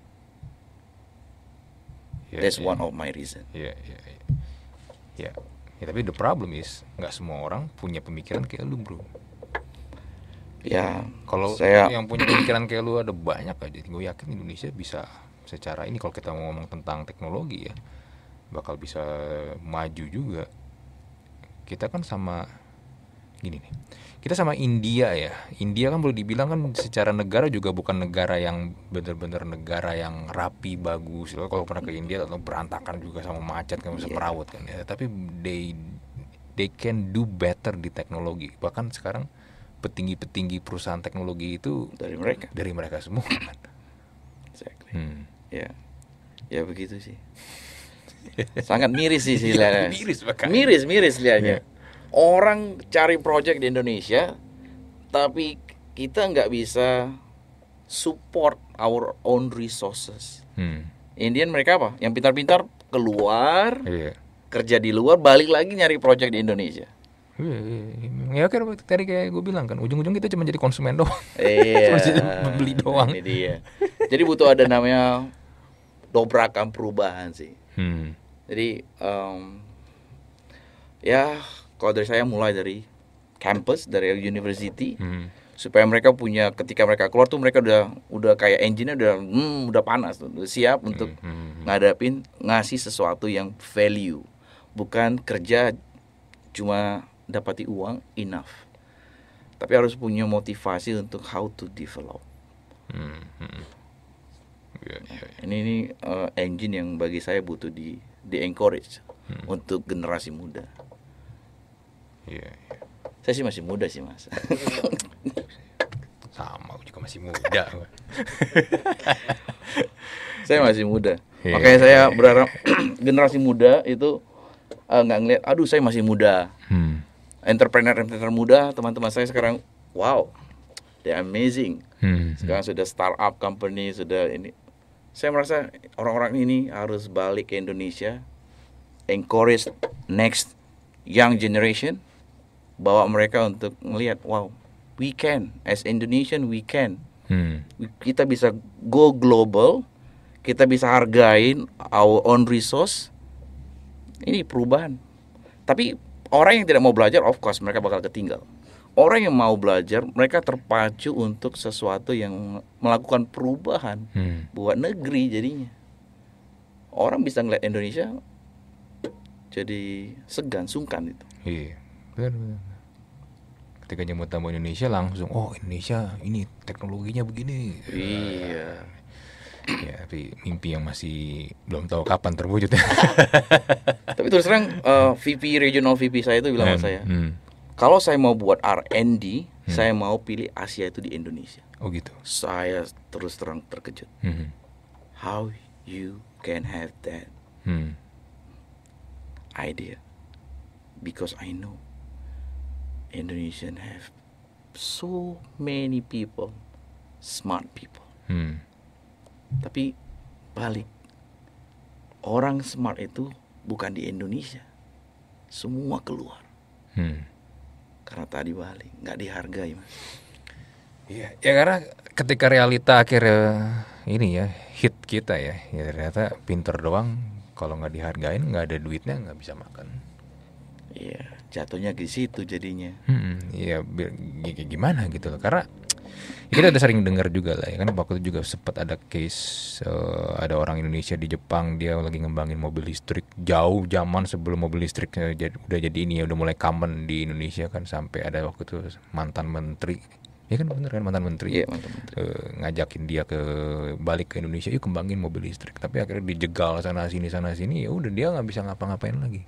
Yeah, That's yeah. one of my reason. Ya, ya, ya. Tapi the problem is nggak semua orang punya pemikiran kayak lu, bro. Ya. Kalau saya yang punya pemikiran kayak lu ada banyak aja. Gue yakin Indonesia bisa secara ini kalau kita mau ngomong tentang teknologi ya bakal bisa maju juga kita kan sama gini nih kita sama India ya India kan boleh dibilang kan secara negara juga bukan negara yang bener-bener negara yang rapi bagus kalau pernah ke India atau berantakan juga sama macet kan iya. perawat kan ya tapi they they can do better di teknologi bahkan sekarang petinggi-petinggi perusahaan teknologi itu dari mereka dari mereka semua exactly. hmm ya ya begitu sih sangat miris sih (laughs) sih iya, miris bahkan miris miris liatnya ya. orang cari project di Indonesia tapi kita nggak bisa support our own resources hmm. Indian mereka apa yang pintar-pintar keluar ya. kerja di luar balik lagi nyari project di Indonesia iya, iya, Ya kan tadi kayak gue bilang kan ujung-ujung kita cuma jadi konsumen doang. Iya. (laughs) cuma jadi beli doang. Jadi butuh ada namanya dobrakan perubahan sih. Hmm. Jadi um, ya kalau dari saya mulai dari campus dari university hmm. supaya mereka punya ketika mereka keluar tuh mereka udah udah kayak engine udah hmm, udah panas udah siap untuk hmm, hmm, hmm. ngadapin ngasih sesuatu yang value bukan kerja cuma dapati uang enough tapi harus punya motivasi untuk how to develop. Hmm, yeah, yeah, iya. ini ini uh, engine yang bagi saya butuh di di encourage hmm. untuk generasi muda yeah, yeah. saya sih masih muda sih mas (laughs) sama juga masih muda (laughs) saya masih muda yeah. makanya iya, saya iya. berharap (clears throat) generasi muda itu eh, nggak uh, ngeliat aduh saya masih muda hmm. entrepreneur entrepreneur muda teman-teman saya sekarang wow they amazing hmm. sekarang sudah startup company sudah ini saya merasa orang-orang ini harus balik ke Indonesia encourage next young generation bawa mereka untuk melihat wow we can as Indonesian we can hmm. kita bisa go global kita bisa hargain our own resource ini perubahan tapi orang yang tidak mau belajar of course mereka bakal ketinggal orang yang mau belajar mereka terpacu untuk sesuatu yang melakukan perubahan hmm. buat negeri jadinya orang bisa ngeliat Indonesia jadi segan sungkan itu iya ketika nyambut tamu Indonesia langsung oh Indonesia ini teknologinya begini iya ya tapi mimpi yang masih belum tahu kapan terwujudnya. (laughs) tapi terus terang uh, eh, VP regional VP saya itu bilang hmm. sama saya hmm kalau saya mau buat R&D, hmm. saya mau pilih Asia itu di Indonesia. Oh gitu. Saya terus terang terkejut. Hmm. How you can have that hmm. idea? Because I know Indonesian have so many people, smart people. Hmm. Tapi balik, orang smart itu bukan di Indonesia, semua keluar. Hmm karena tadi balik nggak dihargai mas iya ya karena ketika realita akhirnya ini ya hit kita ya, ya ternyata pinter doang kalau nggak dihargain nggak ada duitnya nggak bisa makan iya jatuhnya di situ jadinya hmm, iya hmm, gimana gitu loh karena Ya, kita udah sering dengar juga lah ya kan waktu itu juga sempat ada case uh, ada orang Indonesia di Jepang dia lagi ngembangin mobil listrik jauh zaman sebelum mobil listrik uh, jadi, udah jadi ini ya udah mulai common di Indonesia kan sampai ada waktu itu mantan menteri ya kan bener kan mantan menteri, yeah, mantan menteri. Uh, ngajakin dia ke balik ke Indonesia yuk kembangin mobil listrik tapi akhirnya dijegal sana sini sana sini ya udah dia nggak bisa ngapa-ngapain lagi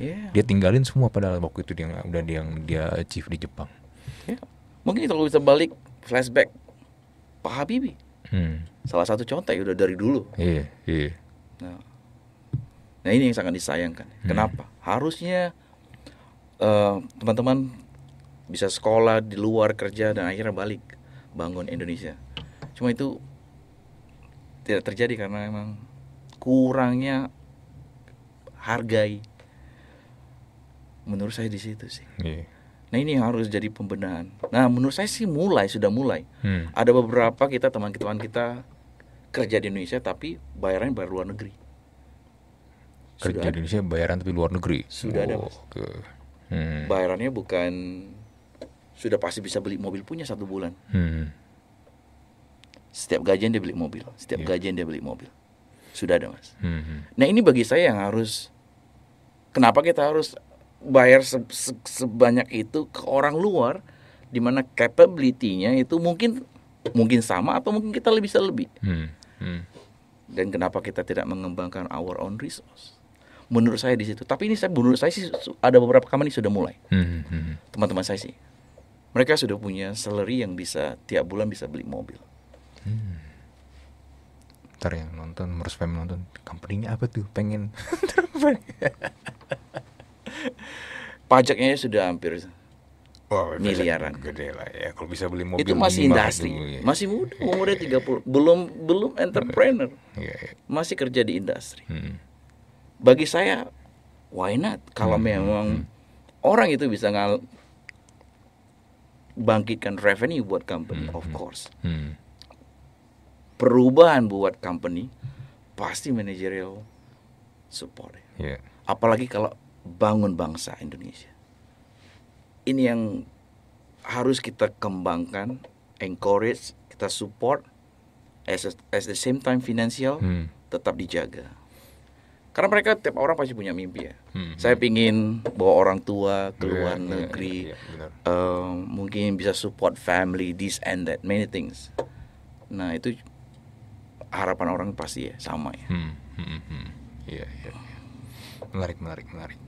yeah. dia tinggalin semua padahal waktu itu dia udah dia dia chief di Jepang yeah. mungkin kalau bisa balik flashback Pak Habibie. Hmm. Salah satu contoh contek ya, udah dari dulu. Iya, iya, Nah, nah ini yang sangat disayangkan. Hmm. Kenapa? Harusnya eh, teman-teman uh, bisa sekolah di luar kerja dan akhirnya balik bangun Indonesia. Cuma itu tidak terjadi karena emang kurangnya hargai. Menurut saya di situ sih. Yeah. Nah ini yang harus jadi pembenahan. Nah menurut saya sih mulai sudah mulai. Hmm. Ada beberapa kita teman-teman kita kerja di Indonesia tapi bayarannya bayar luar negeri. Kerja sudah di Indonesia bayaran tapi luar negeri. Sudah oh, ada. Okay. Hmm. Bayarannya bukan sudah pasti bisa beli mobil punya satu bulan. Hmm. Setiap gajian dia beli mobil. Setiap yeah. gajian dia beli mobil. Sudah ada mas. Hmm, hmm. Nah ini bagi saya yang harus kenapa kita harus bayar se -se sebanyak itu ke orang luar di mana capability-nya itu mungkin mungkin sama atau mungkin kita lebih bisa lebih. Hmm. Hmm. Dan kenapa kita tidak mengembangkan our own resource? Menurut saya di situ. Tapi ini saya menurut saya sih ada beberapa kamar ini sudah mulai. Teman-teman hmm. hmm. hmm. saya sih. Mereka sudah punya salary yang bisa tiap bulan bisa beli mobil. Hmm. Ntar yang nonton, Merspam nonton, company-nya apa tuh? Pengen. (laughs) pajaknya sudah hampir miliaran. Gede lah ya. Kalau bisa beli mobil itu masih industri, dulu, ya. masih muda, umurnya 30, belum belum entrepreneur. Hmm. Iya, iya. Masih kerja di industri. Hmm. Bagi saya why not kalau hmm. memang hmm. orang itu bisa ngal bangkitkan revenue buat company, hmm. of course. Hmm. Perubahan buat company pasti manajerial support. Yeah. Apalagi kalau bangun bangsa Indonesia. Ini yang harus kita kembangkan, encourage, kita support, as, a, as the same time finansial hmm. tetap dijaga. Karena mereka tiap orang pasti punya mimpi ya. Hmm. hmm. Saya pingin bawa orang tua ke luar yeah, iya, negeri, yeah, yeah, yeah, uh, mungkin bisa support family, this and that, many things. Nah itu harapan orang pasti ya sama ya. Hmm. Hmm. Hmm. hmm. yeah, yeah. Iya. Menarik, menarik, menarik.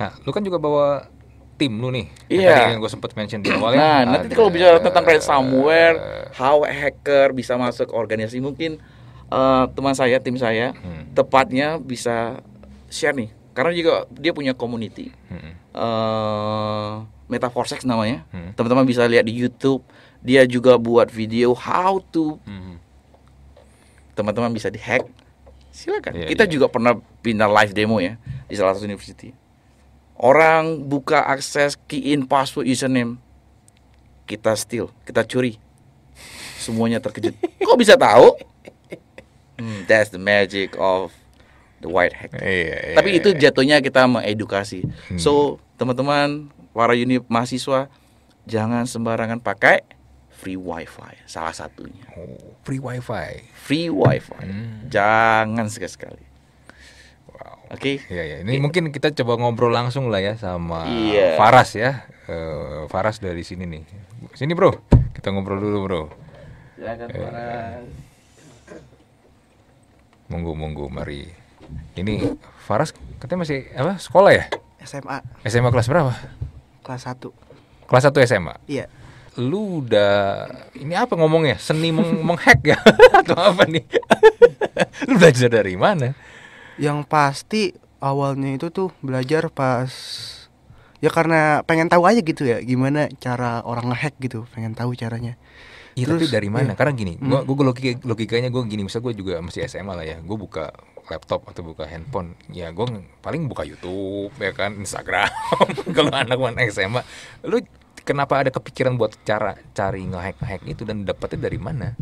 Nah, lu kan juga bawa tim lu nih. Iya. Yeah. yang gue sempat mention di (clears throat) awal. Nah, ada, nanti kalau bicara tentang ransomware, Somewhere, eh. how hacker bisa masuk organisasi mungkin uh, teman saya, tim saya, hmm. tepatnya bisa share nih. Karena juga dia punya community. Hmm. Uh, eh, Meta namanya. teman hmm. Teman-teman bisa lihat di YouTube. Dia juga buat video how to teman hmm. teman-teman bisa dihack. Silakan. Yeah, Kita yeah. juga pernah pindah live demo ya di salah satu university Orang buka akses key in password username. Kita steal, kita curi. Semuanya terkejut. (laughs) Kok bisa tahu? Hmm, that's the magic of the white hack. Yeah, yeah, iya, Tapi itu iya. jatuhnya kita mengedukasi. Hmm. So teman-teman para unit mahasiswa jangan sembarangan pakai free wifi salah satunya. Oh, free wifi. Free wifi. Hmm. Jangan sekali-sekali. Wow. Oke. Okay. Ya, ya. Ini ya. mungkin kita coba ngobrol langsung lah ya sama iya. Faras ya. Uh, Faras dari sini nih. Sini bro, kita ngobrol dulu bro. Silakan uh, Faras. Monggo monggo, mari. Ini Faras katanya masih apa? Sekolah ya? SMA. SMA kelas berapa? Kelas 1 Kelas 1 SMA. Iya. Lu udah ini apa ngomongnya? Seni meng menghack ya (laughs) atau apa nih? (laughs) Lu belajar dari mana? yang pasti awalnya itu tuh belajar pas ya karena pengen tahu aja gitu ya gimana cara orang ngehack gitu pengen tahu caranya Iya tapi dari mana? Iya. Karena gini, gua hmm. gua, gua logika, logikanya gue gini, misal gue juga masih SMA lah ya. gue buka laptop atau buka handphone, ya gue paling buka YouTube ya kan, Instagram. (laughs) Kalau anak anak SMA, lu kenapa ada kepikiran buat cara cari ngehack ngehack itu dan dapetnya dari mana?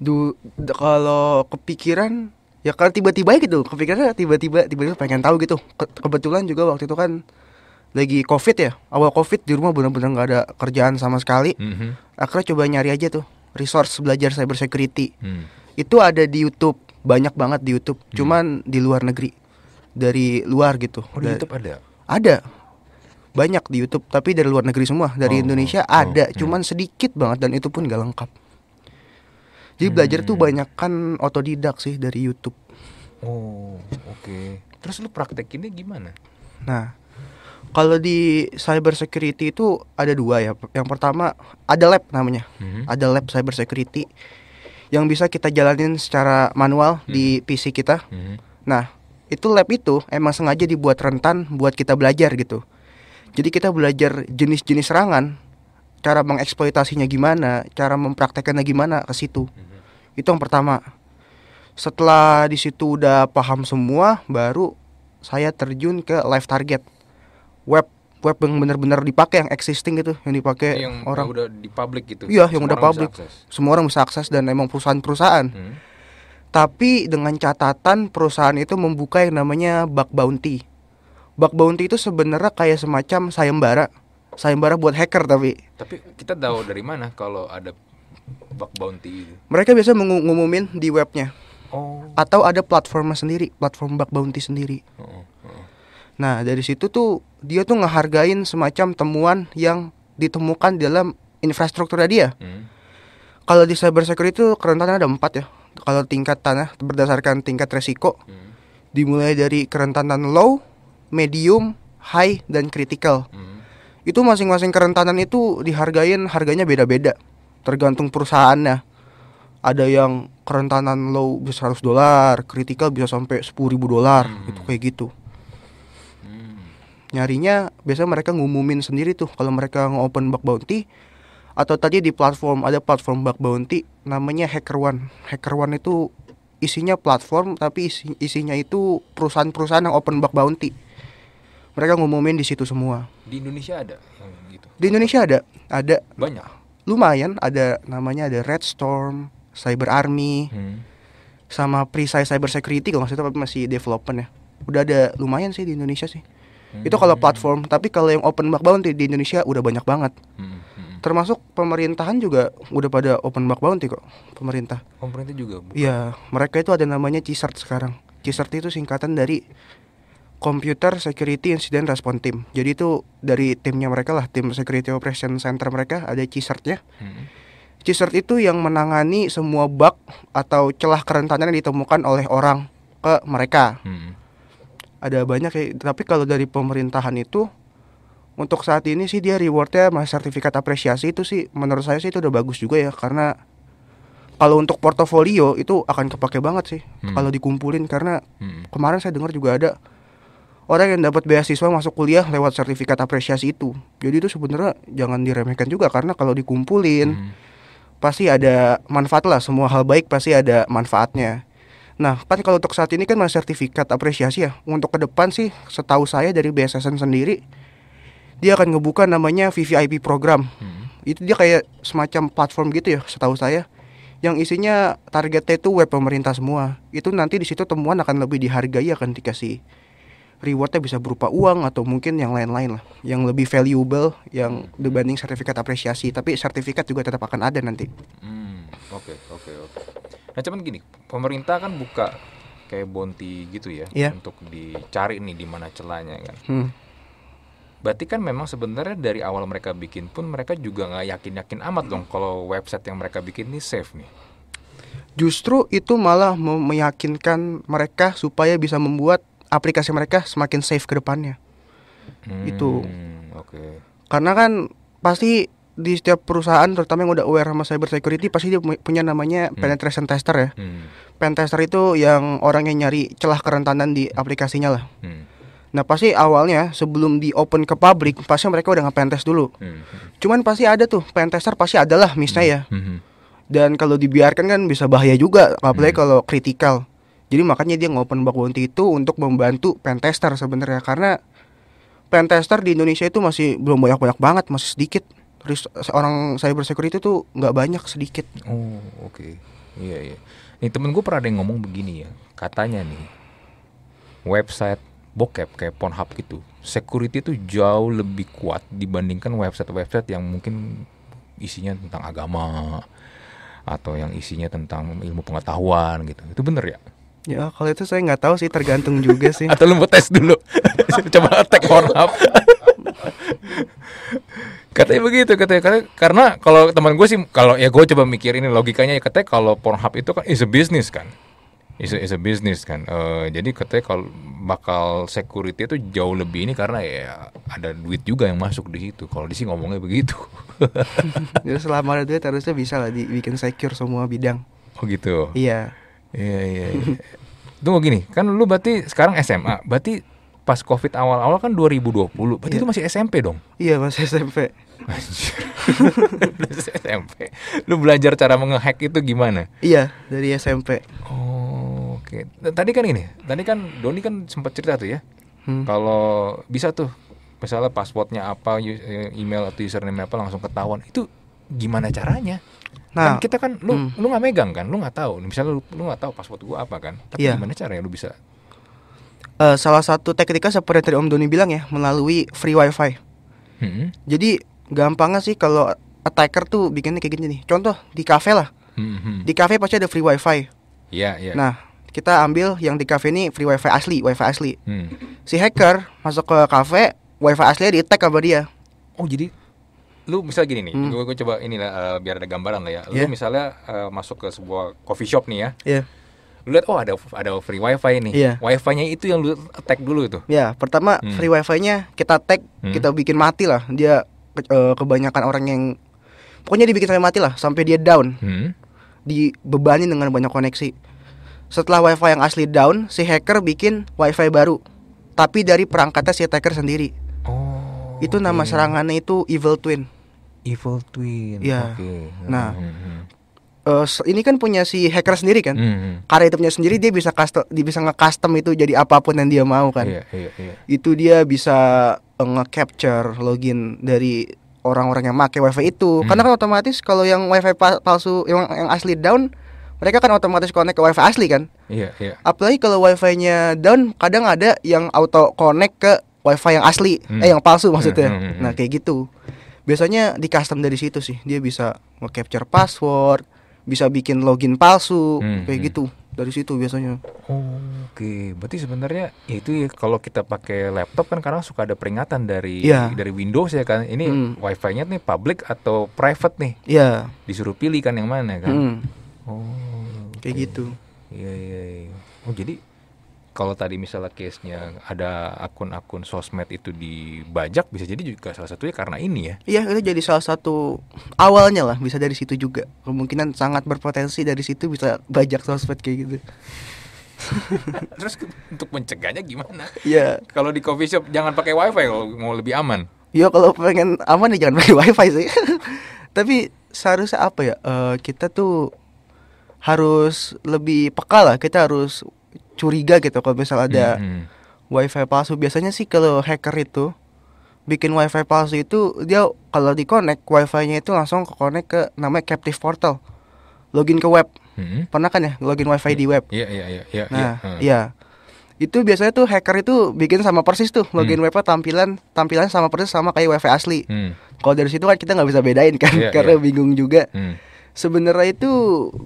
Du, kalau kepikiran ya karena tiba-tiba gitu kepikirannya tiba-tiba tiba-tiba pengen tahu gitu Ke kebetulan juga waktu itu kan lagi covid ya awal covid di rumah benar-benar nggak ada kerjaan sama sekali mm -hmm. akhirnya coba nyari aja tuh resource belajar cyber security mm. itu ada di YouTube banyak banget di YouTube mm. cuman di luar negeri dari luar gitu oh, di YouTube ada ada banyak di YouTube tapi dari luar negeri semua dari oh, Indonesia oh, ada oh, cuman sedikit banget dan itu pun gak lengkap jadi hmm. belajar tuh hmm. banyak kan otodidak sih dari YouTube. Oh, oke. Okay. Terus lu praktekinnya gimana? Nah, kalau di cyber security itu ada dua ya. Yang pertama ada lab namanya. Hmm. Ada lab cyber security yang bisa kita jalanin secara manual hmm. di PC kita. Hmm. Nah, itu lab itu emang sengaja dibuat rentan buat kita belajar gitu. Jadi kita belajar jenis-jenis serangan cara mengeksploitasinya gimana, cara mempraktekannya gimana ke situ. Mm-hmm. Itu yang pertama. Setelah di situ udah paham semua, baru saya terjun ke live target web web yang benar-benar dipakai yang existing gitu yang dipakai yang orang udah di public gitu iya yang udah public semua orang bisa akses dan emang perusahaan-perusahaan hmm. tapi dengan catatan perusahaan itu membuka yang namanya bug bounty bug bounty itu sebenarnya kayak semacam sayembara sayembara buat hacker tapi tapi kita tahu dari mana kalau ada bug bounty itu mereka biasa mengumumin di webnya oh. atau ada platformnya sendiri platform bug bounty sendiri oh, oh. Oh. nah dari situ tuh dia tuh ngehargain semacam temuan yang ditemukan dalam infrastrukturnya dia hmm. kalau di cyber security itu kerentanan ada empat ya kalau tingkat tanah berdasarkan tingkat resiko hmm. dimulai dari kerentanan low medium high dan critical hmm itu masing-masing kerentanan itu dihargain harganya beda-beda tergantung perusahaannya ada yang kerentanan low bisa 100 dolar kritikal bisa sampai 10 ribu dolar hmm. itu kayak gitu hmm. nyarinya biasanya mereka ngumumin sendiri tuh kalau mereka ngopen bug bounty atau tadi di platform ada platform bug bounty namanya hacker one hacker one itu isinya platform tapi isinya itu perusahaan-perusahaan yang open bug bounty mereka ngumumin di situ semua di Indonesia ada gitu. Di Indonesia ada, ada. Banyak. Lumayan ada namanya ada Red Storm, Cyber Army. Hmm. Sama Precise Cyber Security kalau maksudnya tapi masih development ya. Udah ada lumayan sih di Indonesia sih. Hmm. Itu kalau platform, tapi kalau yang open backbone di Indonesia udah banyak banget. Hmm, hmm. Hmm. Termasuk pemerintahan juga udah pada open back bounty kok pemerintah. Pemerintah juga. Iya, mereka itu ada namanya CISERT sekarang. CISERT itu singkatan dari Computer Security Incident Response Team. Jadi itu dari timnya mereka lah, tim Security Operation Center mereka ada CSERT-nya. Hmm. itu yang menangani semua bug atau celah kerentanan yang ditemukan oleh orang ke mereka. Hmm. Ada banyak ya, tapi kalau dari pemerintahan itu untuk saat ini sih dia rewardnya mas sertifikat apresiasi itu sih menurut saya sih itu udah bagus juga ya karena kalau untuk portofolio itu akan kepake banget sih hmm. kalau dikumpulin karena hmm. kemarin saya dengar juga ada orang yang dapat beasiswa masuk kuliah lewat sertifikat apresiasi itu. Jadi itu sebenarnya jangan diremehkan juga karena kalau dikumpulin hmm. pasti ada manfaat lah. Semua hal baik pasti ada manfaatnya. Nah kan kalau untuk saat ini kan masih sertifikat apresiasi ya. Untuk ke depan sih setahu saya dari BSSN sendiri dia akan ngebuka namanya VVIP program. Hmm. Itu dia kayak semacam platform gitu ya setahu saya yang isinya targetnya itu web pemerintah semua. Itu nanti di situ temuan akan lebih dihargai akan dikasih rewardnya bisa berupa uang atau mungkin yang lain-lain lah yang lebih valuable yang hmm. dibanding sertifikat apresiasi tapi sertifikat juga tetap akan ada nanti hmm, oke oke oke nah cuman gini pemerintah kan buka kayak bonti gitu ya yeah. untuk dicari nih di mana celahnya kan hmm. berarti kan memang sebenarnya dari awal mereka bikin pun mereka juga nggak yakin yakin amat dong kalau website yang mereka bikin ini safe nih justru itu malah meyakinkan mereka supaya bisa membuat aplikasi mereka semakin safe ke depannya. Hmm, itu. Okay. Karena kan pasti di setiap perusahaan terutama yang udah aware sama cyber security pasti dia punya namanya hmm. penetration tester ya. Hmm. Pen tester itu yang orang yang nyari celah kerentanan di aplikasinya lah. Hmm. Nah pasti awalnya sebelum di open ke publik pasti mereka udah tes dulu. Hmm. Cuman pasti ada tuh pen tester, pasti adalah misalnya hmm. ya. Hmm. Dan kalau dibiarkan kan bisa bahaya juga apalagi hmm. kalau kritikal. Jadi makanya dia ngopen bug bounty itu untuk membantu pentester sebenarnya karena pentester di Indonesia itu masih belum banyak-banyak banget, masih sedikit. Terus orang cyber security itu nggak banyak sedikit. Oh, oke. Okay. Iya, iya. Nih temen gue pernah ada yang ngomong begini ya, katanya nih website bokep kayak Pornhub gitu, security itu jauh lebih kuat dibandingkan website-website yang mungkin isinya tentang agama atau yang isinya tentang ilmu pengetahuan gitu. Itu bener ya? Ya kalau itu saya nggak tahu sih tergantung juga sih. Atau lu mau tes dulu, (laughs) coba tag up. katanya begitu katanya, katanya karena kalau teman gue sih kalau ya gue coba mikir ini logikanya ya katanya kalau Pornhub itu kan is a business kan is a, is a business kan. Uh, jadi katanya kalau bakal security itu jauh lebih ini karena ya ada duit juga yang masuk di situ. Kalau di sini ngomongnya begitu. jadi (laughs) ya, selama ada duit harusnya bisa lah dibikin secure semua bidang. Oh gitu. Iya. Iya, iya iya. Tunggu gini, kan lu berarti sekarang SMA, berarti pas covid awal-awal kan 2020, berarti yeah. itu masih SMP dong? Iya masih SMP. SMP. (laughs) Lu belajar cara mengehack itu gimana? Iya dari SMP. Oh oke. Okay. Tadi kan ini, tadi kan Doni kan sempat cerita tuh ya, hmm. kalau bisa tuh misalnya passwordnya apa, e-, email atau username apa langsung ketahuan. Itu gimana caranya? Nah, kan kita kan lu hmm. lu nggak megang kan, lu nggak tahu. Misalnya lu lu nggak tahu password gua apa kan. Tapi yeah. gimana caranya lu bisa? Uh, salah satu tekniknya seperti yang tadi Om Doni bilang ya, melalui free wifi. Hmm. Jadi gampangnya sih kalau attacker tuh bikinnya kayak gini nih. Contoh di kafe lah. Hmm. hmm. Di kafe pasti ada free wifi. Iya, yeah, iya. Yeah. Nah, kita ambil yang di kafe ini free wifi asli, wifi asli. Hmm. Si hacker masuk ke kafe, wifi asli di attack sama dia. Oh, jadi lu misalnya gini nih, hmm. gue, gue coba inilah uh, eh, biar ada gambaran lah ya. Lu yeah. misalnya uh, masuk ke sebuah coffee shop nih ya. Yeah. Lu lihat oh ada ada free wifi nih. Yeah. Wifi-nya itu yang lu tag dulu itu. Ya, yeah, pertama hmm. free wifi-nya kita tag, hmm. kita bikin mati lah. Dia uh, kebanyakan orang yang pokoknya dibikin sampai mati lah sampai dia down. Hmm. Dibebani dengan banyak koneksi. Setelah wifi yang asli down, si hacker bikin wifi baru. Tapi dari perangkatnya si hacker sendiri. Oh Oh, itu okay. nama serangannya itu Evil Twin. Evil Twin. ya Okay. Hmm, nah, hmm. uh, ini kan punya si hacker sendiri kan. Hmm. Karena itu punya sendiri dia bisa custom, dia bisa nge-custom itu jadi apapun yang dia mau kan. Yeah, yeah, yeah. Itu dia bisa uh, nge-capture login dari orang-orang yang pakai wifi itu. Hmm. Karena kan otomatis kalau yang wifi palsu yang, yang asli down, mereka kan otomatis connect ke wifi asli kan. yeah, Yeah. Apalagi kalau wifi-nya down, kadang ada yang auto connect ke wifi yang asli hmm. eh yang palsu hmm, maksudnya hmm, hmm nah hmm. kayak gitu biasanya di custom dari situ sih dia bisa capture password bisa bikin login palsu hmm, kayak gitu dari situ biasanya. Oh, Oke, okay. berarti sebenarnya ya itu ya kalau kita pakai laptop kan karena suka ada peringatan dari yeah. dari Windows ya kan. Ini hmm. wifi-nya nih public atau private nih. Iya. Yeah. Disuruh pilih kan yang mana kan. Hmm. Oh. Okay. Kayak gitu. Iya iya iya. Oh, jadi kalau tadi misalnya case-nya ada akun-akun sosmed itu dibajak bisa jadi juga salah satunya karena ini ya. Iya, itu jadi salah satu awalnya lah, bisa dari situ juga. Kemungkinan sangat berpotensi dari situ bisa bajak sosmed kayak gitu. (laughs) Terus untuk mencegahnya gimana? Iya. Kalau di coffee shop jangan pakai wifi kalau mau lebih aman. Iya, kalau pengen aman ya jangan (laughs) pakai wifi sih. (laughs) Tapi seharusnya apa ya? Uh, kita tuh harus lebih peka lah. Kita harus curiga gitu kalau misal ada mm-hmm. wifi palsu biasanya sih kalau hacker itu bikin wifi palsu itu dia kalau di connect wifi-nya itu langsung ke connect ke namanya captive portal login ke web mm-hmm. pernah kan ya login wifi mm-hmm. di hmm. web iya, iya iya iya nah iya yeah. Iya. itu biasanya tuh hacker itu bikin sama persis tuh hmm. login mm. web tampilan tampilan sama persis sama kayak wifi asli mm. kalau dari situ kan kita nggak bisa bedain kan yeah, karena yeah. bingung juga mm. sebenarnya itu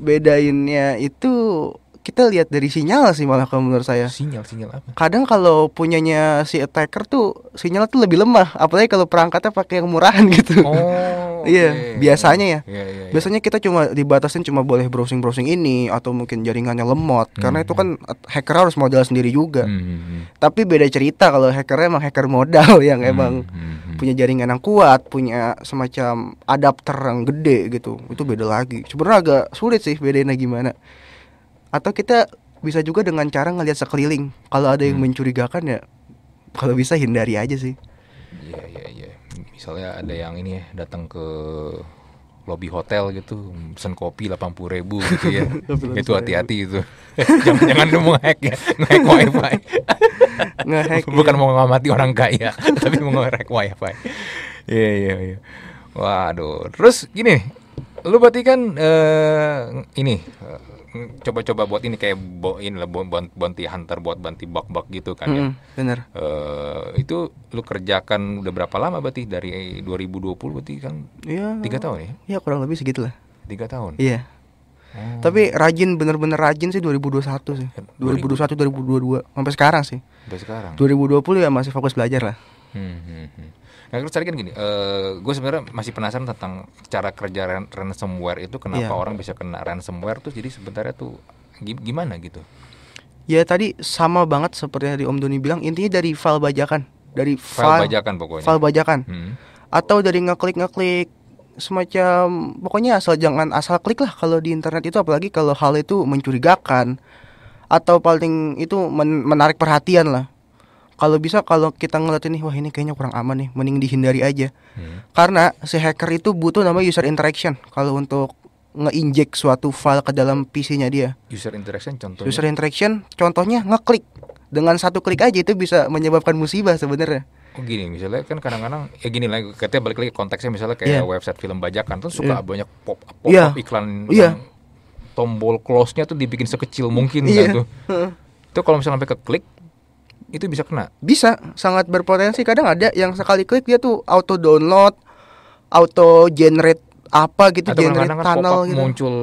bedainnya itu kita lihat dari sinyal sih malah kalau menurut saya. Sinyal sinyal apa? Kadang kalau punyanya si attacker tuh sinyal tuh lebih lemah, apalagi kalau perangkatnya pakai yang murahan (laughs) gitu. Oh. (laughs) Iya, okay. biasanya ya. Yeah, yeah, yeah. Biasanya kita cuma dibatasin cuma boleh browsing-browsing ini atau mungkin jaringannya lemot hmm. karena itu hmm. kan hacker harus modal sendiri juga. Hmm. hmm, hmm. Tapi beda cerita kalau hacker emang hacker modal (laughs) yang emang hmm. punya jaringan yang kuat, punya semacam adapter yang gede gitu. Itu beda lagi. Sebenarnya agak sulit sih bedainnya gimana atau kita bisa juga dengan cara ngelihat sekeliling kalau ada yang hmm. mencurigakan ya kalau bisa hindari aja sih iya iya iya misalnya ada yang ini ya datang ke lobi hotel gitu pesan kopi delapan puluh ribu gitu ya (laughs) itu hati-hati itu (laughs) jangan jangan lu mau hack ya ngehack wifi (laughs) ngehack bukan ya. mau ngamati orang kaya tapi mau ngehack wifi iya iya iya waduh terus gini lu berarti kan uh, ini uh, coba-coba buat ini kayak bo lah bonti hunter buat banti bak-bak gitu kan mm, ya. Hmm, bener. Uh, itu lu kerjakan udah berapa lama berarti dari 2020 berarti kan? Iya. Tiga tahun ya? Iya kurang lebih segitulah. Tiga tahun. Iya. Hmm. Tapi rajin bener-bener rajin sih 2021 sih. 2021 kan, 2022 sampai sekarang sih. Sampai sekarang. 2020 ya masih fokus belajar lah. Hmm, hmm, hmm. Nah, terus tadi kan gini, uh, eh, gue sebenarnya masih penasaran tentang cara kerja ran ransomware itu kenapa yeah. orang bisa kena ransomware tuh jadi sebenarnya tuh gimana gitu. Ya tadi sama banget seperti yang tadi Om Doni bilang intinya dari file bajakan, dari file, file bajakan pokoknya. File bajakan. Hmm. Atau dari ngeklik-ngeklik semacam pokoknya asal jangan asal klik lah kalau di internet itu apalagi kalau hal itu mencurigakan atau paling itu men menarik perhatian lah kalau bisa kalau kita ngeliat ini wah ini kayaknya kurang aman nih mending dihindari aja hmm. karena si hacker itu butuh nama user interaction kalau untuk ngeinjek suatu file ke dalam PC-nya dia user interaction contohnya user interaction contohnya ngeklik dengan satu klik aja itu bisa menyebabkan musibah sebenarnya Oh gini misalnya kan kadang-kadang ya gini lagi katanya balik lagi konteksnya misalnya kayak yeah. website film bajakan tuh suka yeah. banyak pop pop, iya. pop yeah. iklan yeah. tombol close-nya tuh dibikin sekecil mungkin yeah. kan itu kalau misalnya sampai ke klik itu bisa kena? Bisa, sangat berpotensi. Kadang ada yang sekali klik dia tuh auto download, auto generate apa gitu atau generate kadang kan tunnel gitu. muncul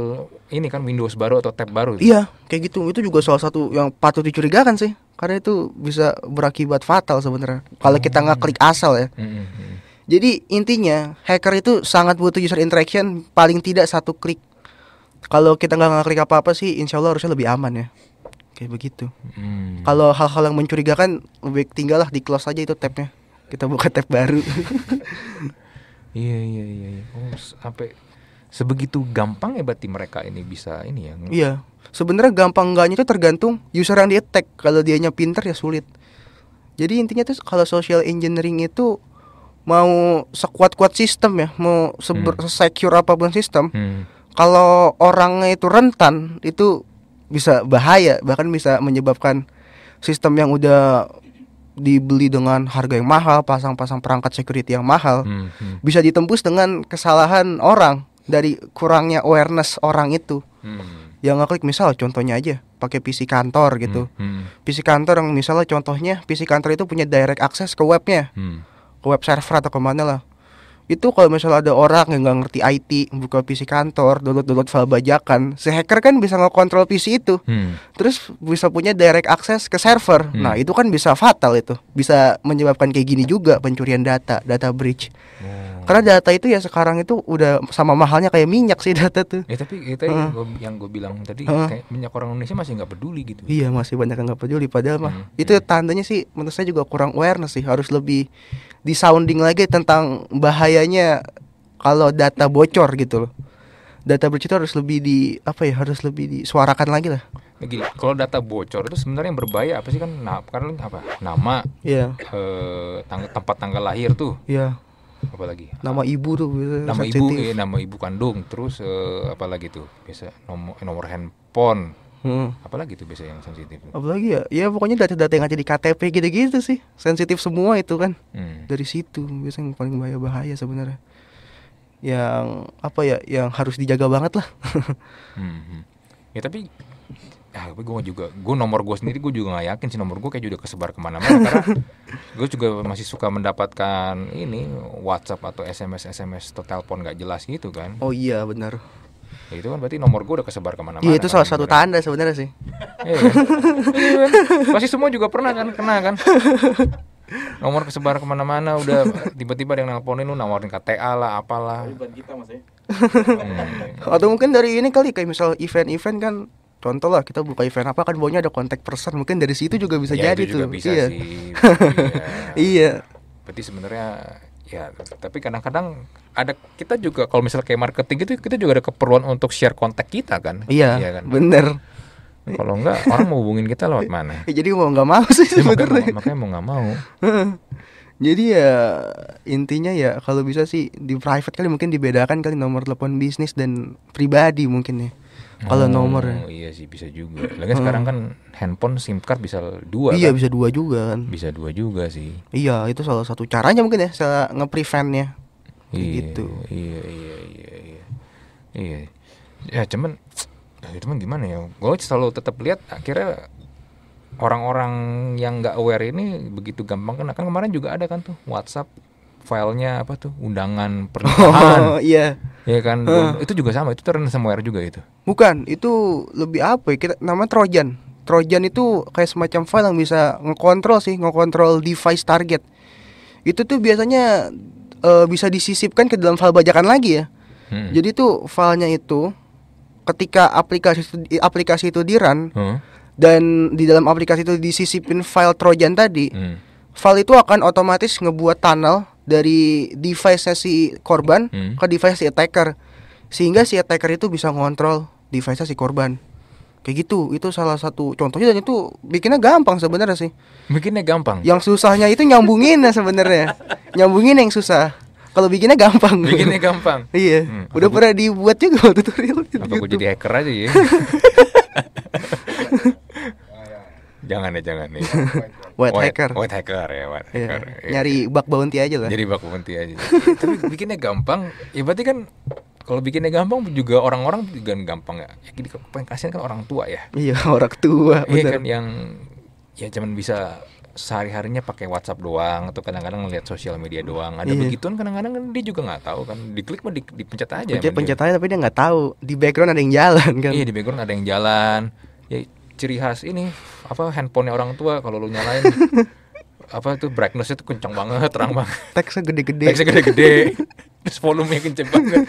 ini kan Windows baru atau tab baru. Gitu. Iya, kayak gitu. Itu juga salah satu yang patut dicurigakan sih. Karena itu bisa berakibat fatal sebenarnya. Kalau kita nggak hmm. klik asal ya. Hmm, hmm, -hmm. Jadi intinya hacker itu sangat butuh user interaction paling tidak satu klik. Kalau kita nggak ngeklik apa-apa sih, insya Allah harusnya lebih aman ya kayak begitu hmm. kalau hal-hal yang mencurigakan lebih tinggalah di close aja itu tabnya kita buka tab baru (laughs) iya, iya iya iya oh sampai sebegitu gampang ya berarti mereka ini bisa ini ya iya sebenarnya gampang enggaknya itu tergantung user yang di attack kalau nya pinter ya sulit jadi intinya tuh kalau social engineering itu mau sekuat-kuat sistem ya mau hmm. secure apapun sistem hmm. kalau orangnya itu rentan itu bisa bahaya bahkan bisa menyebabkan sistem yang udah dibeli dengan harga yang mahal, pasang-pasang perangkat security yang mahal, hmm, hmm. bisa ditembus dengan kesalahan orang dari kurangnya awareness orang itu. Hmm. Yang ngeklik misal contohnya aja pakai PC kantor gitu. Hmm, hmm. PC kantor yang misalnya contohnya PC kantor itu punya direct access ke webnya, hmm. ke web server atau kemana lah itu kalau misalnya ada orang yang nggak ngerti IT buka PC kantor download-download file bajakan si hacker kan bisa ngekontrol PC itu hmm. terus bisa punya direct access ke server hmm. nah itu kan bisa fatal itu bisa menyebabkan kayak gini juga pencurian data data breach hmm karena data itu ya sekarang itu udah sama mahalnya kayak minyak sih (laughs) data tuh ya tapi ya itu uh. yang gue bilang tadi uh. kayak minyak orang Indonesia masih nggak peduli gitu ya. iya masih banyak yang nggak peduli padahal hmm. itu hmm. tandanya sih menurut saya juga kurang awareness sih harus lebih di sounding lagi tentang bahayanya kalau data bocor gitu loh data bocor itu harus lebih di apa ya harus lebih disuarakan lagi lah ya gini kalau data bocor itu sebenarnya yang berbahaya apa sih kan nah, karena apa nama yeah. eh, tang tempat tanggal lahir tuh yeah apalagi nama ah, ibu tuh nama ibu eh, nama ibu kandung terus eh, apalagi tuh biasa nomor eh, nomor handphone Hmm. Apalagi tuh bisa yang sensitif. Apalagi ya, ya pokoknya data-data yang ada di KTP gitu-gitu sih, sensitif semua itu kan. Hmm. Dari situ biasanya yang paling bahaya bahaya sebenarnya. Yang apa ya, yang harus dijaga banget lah. (laughs) Hmm, hmm. Ya tapi ah tapi gue juga gue nomor gue sendiri gue juga gak yakin sih nomor gue kayak udah kesebar kemana-mana karena (laughs) gue juga masih suka mendapatkan ini WhatsApp atau SMS SMS atau telepon gak jelas gitu kan oh iya benar ya, itu kan berarti nomor gue udah kesebar kemana-mana iya itu kan, salah satu gitu kan. tanda sebenarnya sih iya, kan? iya pasti semua juga pernah kan kena kan nomor kesebar kemana-mana udah tiba-tiba ada yang nelponin lu nawarin KTA lah apalah kita ya. hmm. atau mungkin dari ini kali kayak misal event-event kan contoh lah kita buka event apa kan bawahnya ada kontak person mungkin dari situ juga bisa ya, jadi itu juga tuh bisa iya sih, (laughs) iya. iya. berarti sebenarnya ya tapi kadang-kadang ada kita juga kalau misalnya kayak marketing gitu kita juga ada keperluan untuk share kontak kita kan iya, iya kan? bener kalau enggak orang mau hubungin kita lewat mana ya, (laughs) jadi mau nggak mau sih (laughs) iya, sebenarnya makanya, makanya mau nggak mau jadi ya intinya ya kalau bisa sih di private kali mungkin dibedakan kali nomor telepon bisnis dan pribadi mungkin ya kalau oh, nomornya. Iya sih bisa juga. Lagi hmm. sekarang kan handphone SIM card bisa dua. Iya kan? bisa dua juga kan. Bisa dua juga sih. Iya itu salah satu caranya mungkin ya salah ngepreventnya. Iya, gitu. Iya iya iya iya. Iya. Ya cuman ya, cuman gimana ya? Gue selalu tetap lihat akhirnya orang-orang yang nggak aware ini begitu gampang kena kan kemarin juga ada kan tuh WhatsApp filenya apa tuh undangan (laughs) oh, pernikahan oh, iya ya kan uh. itu juga sama itu semuanya juga itu bukan itu lebih apa ya kita nama trojan trojan itu kayak semacam file yang bisa ngekontrol sih ngekontrol device target itu tuh biasanya uh, bisa disisipkan ke dalam file bajakan lagi ya hmm. jadi tuh filenya itu ketika aplikasi itu aplikasi itu diran hmm. dan di dalam aplikasi itu disisipin file trojan tadi hmm. file itu akan otomatis ngebuat tunnel dari device si korban hmm. ke device si attacker sehingga si attacker itu bisa ngontrol device si korban kayak gitu itu salah satu contohnya dan itu bikinnya gampang sebenarnya sih bikinnya gampang yang susahnya itu nyambungin sebenarnya nyambungin yang susah kalau bikinnya gampang bikinnya gampang (laughs) iya hmm, udah pernah dibuat juga tutorial apa gitu. jadi hacker aja ya (laughs) Jangan ya, jangan nih. (laughs) White, white hacker. White hacker ya, white yeah. hacker. Yeah. Nyari bug bounty aja lah. Nyari bug bounty aja. (laughs) Tapi bikinnya gampang. Ya berarti kan kalau bikinnya gampang juga orang-orang juga gampang ya. Ya kasihan kan orang tua ya. Iya, (laughs) orang tua. Iya kan yang ya cuman bisa sehari-harinya pakai WhatsApp doang atau kadang-kadang ngelihat sosial media doang. Ada iya. begituan kadang-kadang kan dia juga nggak tahu kan. Diklik mah di, dipencet aja. Pencet, pencet aja tapi dia nggak tahu di background ada yang jalan kan. Iya, di background ada yang jalan. Ya ciri khas ini apa handphonenya orang tua kalau lu nyalain (laughs) apa tuh brightnessnya tuh kencang banget terang banget teksnya gede-gede teksnya gede-gede terus volumenya kenceng banget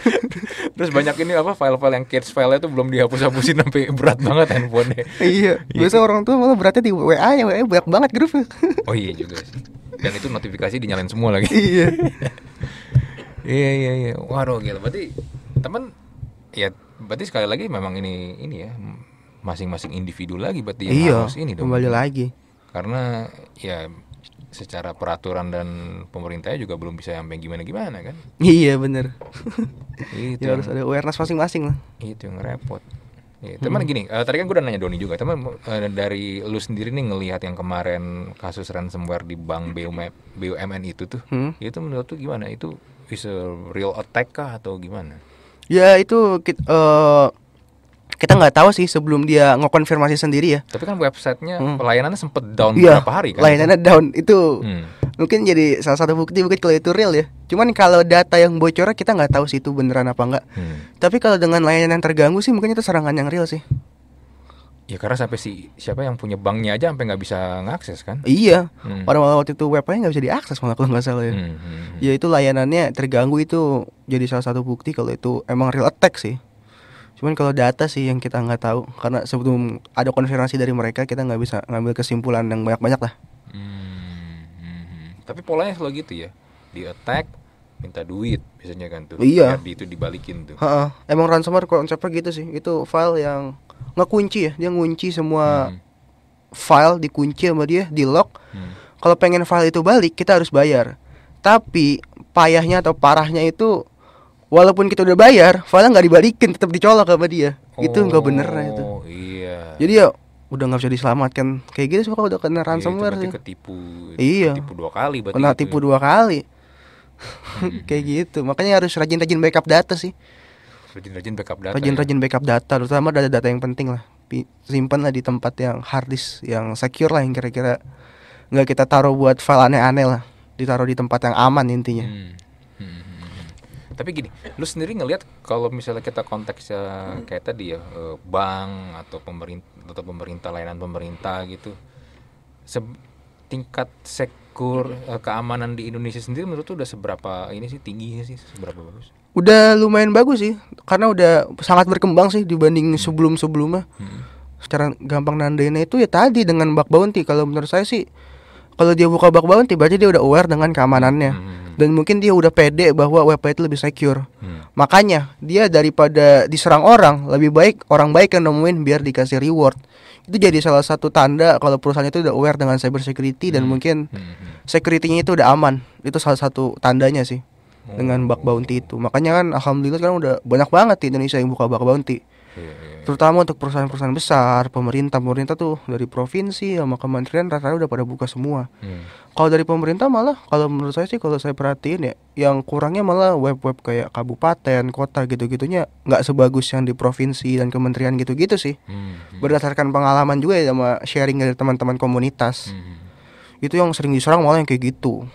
terus banyak ini apa file-file yang kids file-nya tuh belum dihapus-hapusin sampai berat banget handphonenya iya, iya. biasa orang tua malah beratnya di WA ya WA banyak banget grup oh iya juga sih dan itu notifikasi dinyalain semua lagi iya (laughs) iya iya iya waduh gila berarti teman ya berarti sekali lagi memang ini ini ya masing-masing individu lagi berarti yang iya, harus ini dong. Kembali lagi. Karena ya secara peraturan dan pemerintahnya juga belum bisa sampai gimana-gimana kan? Iya bener (laughs) itu ya, harus ada awareness masing-masing lah. Itu yang repot. Ya, teman hmm. gini, uh, tadi kan gue udah nanya Doni juga, teman uh, dari lu sendiri nih ngelihat yang kemarin kasus ransomware di bank BUM, BUMN itu tuh, hmm. itu menurut tuh gimana? Itu is a real attack kah atau gimana? Ya itu uh, kita nggak tahu sih sebelum dia ngekonfirmasi sendiri ya. Tapi kan websitenya hmm. layanannya sempet down iya, beberapa hari kan? Layanannya down itu hmm. mungkin jadi salah satu bukti bukti kalau itu real ya. Cuman kalau data yang bocor kita nggak tahu sih itu beneran apa nggak. Hmm. Tapi kalau dengan layanan yang terganggu sih mungkin itu serangan yang real sih. Ya karena sampai si siapa yang punya banknya aja sampai nggak bisa ngakses kan? Iya, hmm. orang waktu itu webnya nggak bisa diakses malah kalau nggak salah ya. hmm, hmm. hmm. Ya itu layanannya terganggu itu jadi salah satu bukti kalau itu emang real attack sih. Cuman kalau data sih yang kita nggak tahu karena sebelum ada konfirmasi dari mereka kita nggak bisa ngambil kesimpulan yang banyak-banyak lah. Hmm, hmm, hmm. tapi polanya selalu gitu ya. Di attack minta duit biasanya kan tuh. Iya. Di itu dibalikin tuh. Ha -ha. Emang ransomware konsepnya gitu sih. Itu file yang nggak kunci ya. Dia ngunci semua hmm. file dikunci sama dia, di lock. Hmm. Kalau pengen file itu balik kita harus bayar. Tapi payahnya atau parahnya itu walaupun kita udah bayar file nggak dibalikin tetap dicolok sama dia oh, itu nggak oh, bener itu iya jadi ya udah nggak bisa diselamatkan kayak gitu suka udah kena iya, ransomware iya, sih ketipu iya dua kali berarti kena gitu tipu ya. dua kali hmm. (laughs) kayak gitu makanya harus rajin-rajin backup data sih rajin-rajin backup data rajin-rajin ya? backup data terutama data data yang penting lah simpan lah di tempat yang hard disk yang secure lah yang kira-kira nggak kita taruh buat file aneh-aneh lah ditaruh di tempat yang aman intinya hmm tapi gini lu sendiri ngelihat kalau misalnya kita konteksnya hmm. kayak tadi ya eh, bank atau pemerintah atau pemerintah layanan pemerintah gitu se tingkat sekur eh, keamanan di Indonesia sendiri menurut tuh udah seberapa ini sih tingginya sih seberapa bagus udah lumayan bagus sih karena udah sangat berkembang sih dibanding hmm. sebelum sebelumnya hmm. secara gampang nandainnya itu ya tadi dengan bug bounty kalau menurut saya sih kalau dia buka bak bounty tiba-tiba dia udah aware dengan keamanannya hmm. dan mungkin dia udah pede bahwa website itu lebih secure hmm. makanya dia daripada diserang orang lebih baik orang baik yang nemuin biar dikasih reward itu jadi salah satu tanda kalau perusahaan itu udah aware dengan cyber security hmm. dan mungkin hmm, hmm, hmm. security-nya itu udah aman itu salah satu tandanya sih oh. dengan bug bounty itu makanya kan alhamdulillah sekarang udah banyak banget di Indonesia yang buka bug bounty Iya, iya, iya, Terutama untuk perusahaan-perusahaan besar, pemerintah, pemerintah tuh dari provinsi sama kementerian rata-rata udah pada buka semua. iya. Kalau dari pemerintah malah kalau menurut saya sih kalau saya perhatiin ya yang kurangnya malah web-web kayak kabupaten, kota gitu-gitunya nggak sebagus yang di provinsi dan kementerian gitu-gitu sih. iya. Berdasarkan pengalaman juga ya sama sharing dari teman-teman komunitas. iya. Itu yang sering diserang malah yang kayak gitu.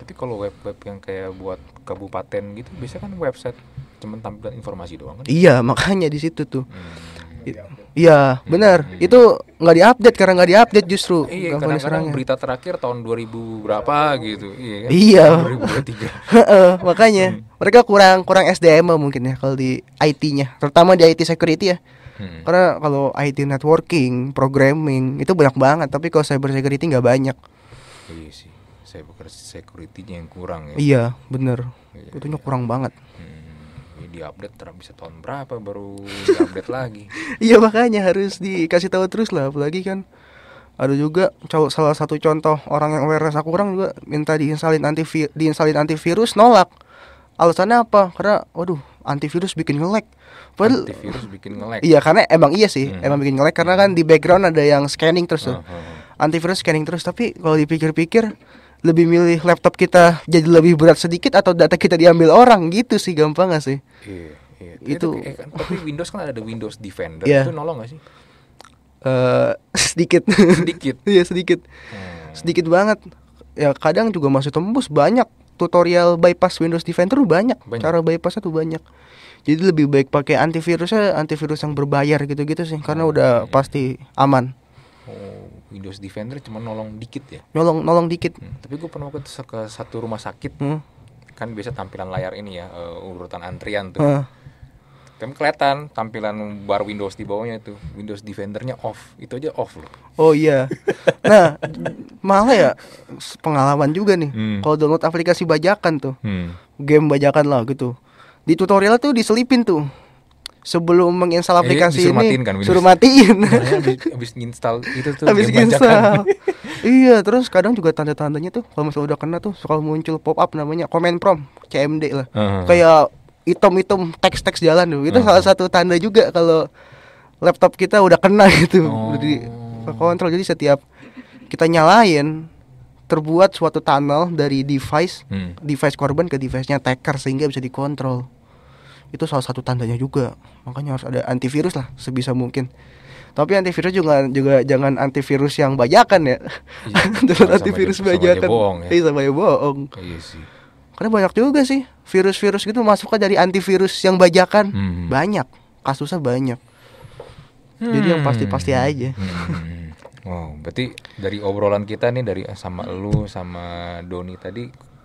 Tapi kalau web-web yang kayak buat kabupaten gitu biasanya kan website cuman tampilan informasi doang kan? Iya, makanya di situ tuh. Hmm. Iya iya, benar. Hmm. Itu nggak diupdate karena nggak diupdate justru. Iya, kadang-kadang berita terakhir tahun 2000 berapa gitu. Iya. Kan? Iya. 2003. (laughs) makanya hmm. mereka kurang kurang SDM mungkin ya kalau di IT-nya, terutama di IT security ya. Hmm. Karena kalau IT networking, programming itu banyak banget, tapi kalau cyber security nggak banyak. Iya sih, cyber security-nya yang kurang ya. Iya, bener. Iya, Itunya iya. kurang banget diupdate terus bisa tahun berapa baru (laughs) diupdate lagi iya makanya harus dikasih tahu terus lah apalagi kan ada juga salah satu contoh orang yang awareness aku kurang juga minta diinstalin antivirus diinstalin antivirus nolak alasannya apa karena waduh antivirus bikin ngelek Padahal, antivirus bikin ngelek iya karena emang iya sih hmm. emang bikin ngelek karena kan di background ada yang scanning terus tuh. Uh, uh, antivirus scanning terus tapi kalau dipikir-pikir lebih milih laptop kita jadi lebih berat sedikit atau data kita diambil orang gitu sih gampang gak sih? Iya, iya. Itu, tapi, eh, kan, tapi Windows kan ada Windows Defender yeah. itu nolong gak sih? Uh, (laughs) sedikit. Sedikit. (laughs) Iya sedikit. Hmm. Sedikit banget. Ya kadang juga masih tembus banyak tutorial bypass Windows Defender banyak. banyak. Cara bypassnya tuh banyak jadi lebih baik pakai antivirusnya antivirus yang berbayar gitu-gitu sih karena hmm. udah pasti aman oh Windows Defender cuma nolong dikit ya nolong nolong dikit hmm, tapi gue pernah waktu ke satu rumah sakit hmm. kan biasa tampilan layar ini ya uh, urutan antrian tuh Hmm. Tapi kelihatan tampilan bar Windows di bawahnya itu Windows Defendernya off itu aja off loh oh iya (laughs) nah malah ya pengalaman juga nih hmm. kalau download aplikasi bajakan tuh hmm. game bajakan lah gitu di tutorial tuh diselipin tuh sebelum menginstal aplikasi eh, ini kan, suruh matiin. Iya, iya, habis nah, abis install itu tuh habis kan. install. iya, terus kadang juga tanda-tandanya tuh kalau misalnya udah kena tuh suka muncul pop up namanya comment prom CMD lah. Uh -huh. Kayak item-item teks-teks jalan tuh. Itu uh -huh. salah satu tanda juga kalau laptop kita udah kena (laughs) gitu. Oh. jadi kontrol. Jadi setiap kita nyalain terbuat suatu tunnel dari device hmm. device korban ke device-nya attacker sehingga bisa dikontrol itu salah satu tandanya juga makanya harus ada antivirus lah sebisa mungkin tapi antivirus juga juga jangan antivirus yang bajakan ya iya, (laughs) jangan antivirus sama bajakan sama bohong ya iya, bohong iya sih karena banyak juga sih virus-virus gitu masuknya dari antivirus yang bajakan hmm. banyak kasusnya banyak hmm. jadi yang pasti-pasti hmm. aja hmm. Wow, berarti dari obrolan kita nih dari sama lu sama Doni tadi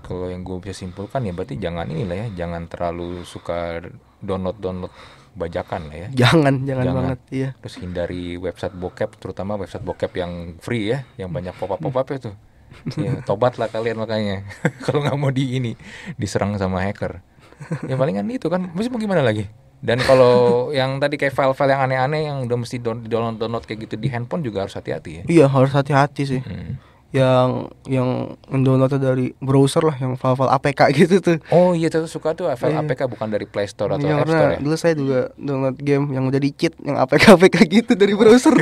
kalau yang gue bisa simpulkan ya berarti jangan inilah ya jangan terlalu suka download download bajakan lah ya jangan jangan, jangan. banget iya terus hindari website bokep terutama website bokep yang free ya yang banyak pop up pop up itu ya, hmm. ya lah kalian makanya (laughs) kalau nggak mau di ini diserang sama hacker ya palingan itu kan mesti mau gimana lagi dan kalau (laughs) yang tadi kayak file-file yang aneh-aneh yang udah mesti download download kayak gitu di handphone juga harus hati-hati ya iya harus hati-hati sih hmm yang yang downloadnya dari browser lah yang file-file APK (laughs) gitu tuh. Oh iya tuh suka tuh file yeah. APK bukan dari Play Store atau ya, App Store. Ya? Dulu saya juga download game yang udah di cheat yang APK APK (laughs) gitu dari browser.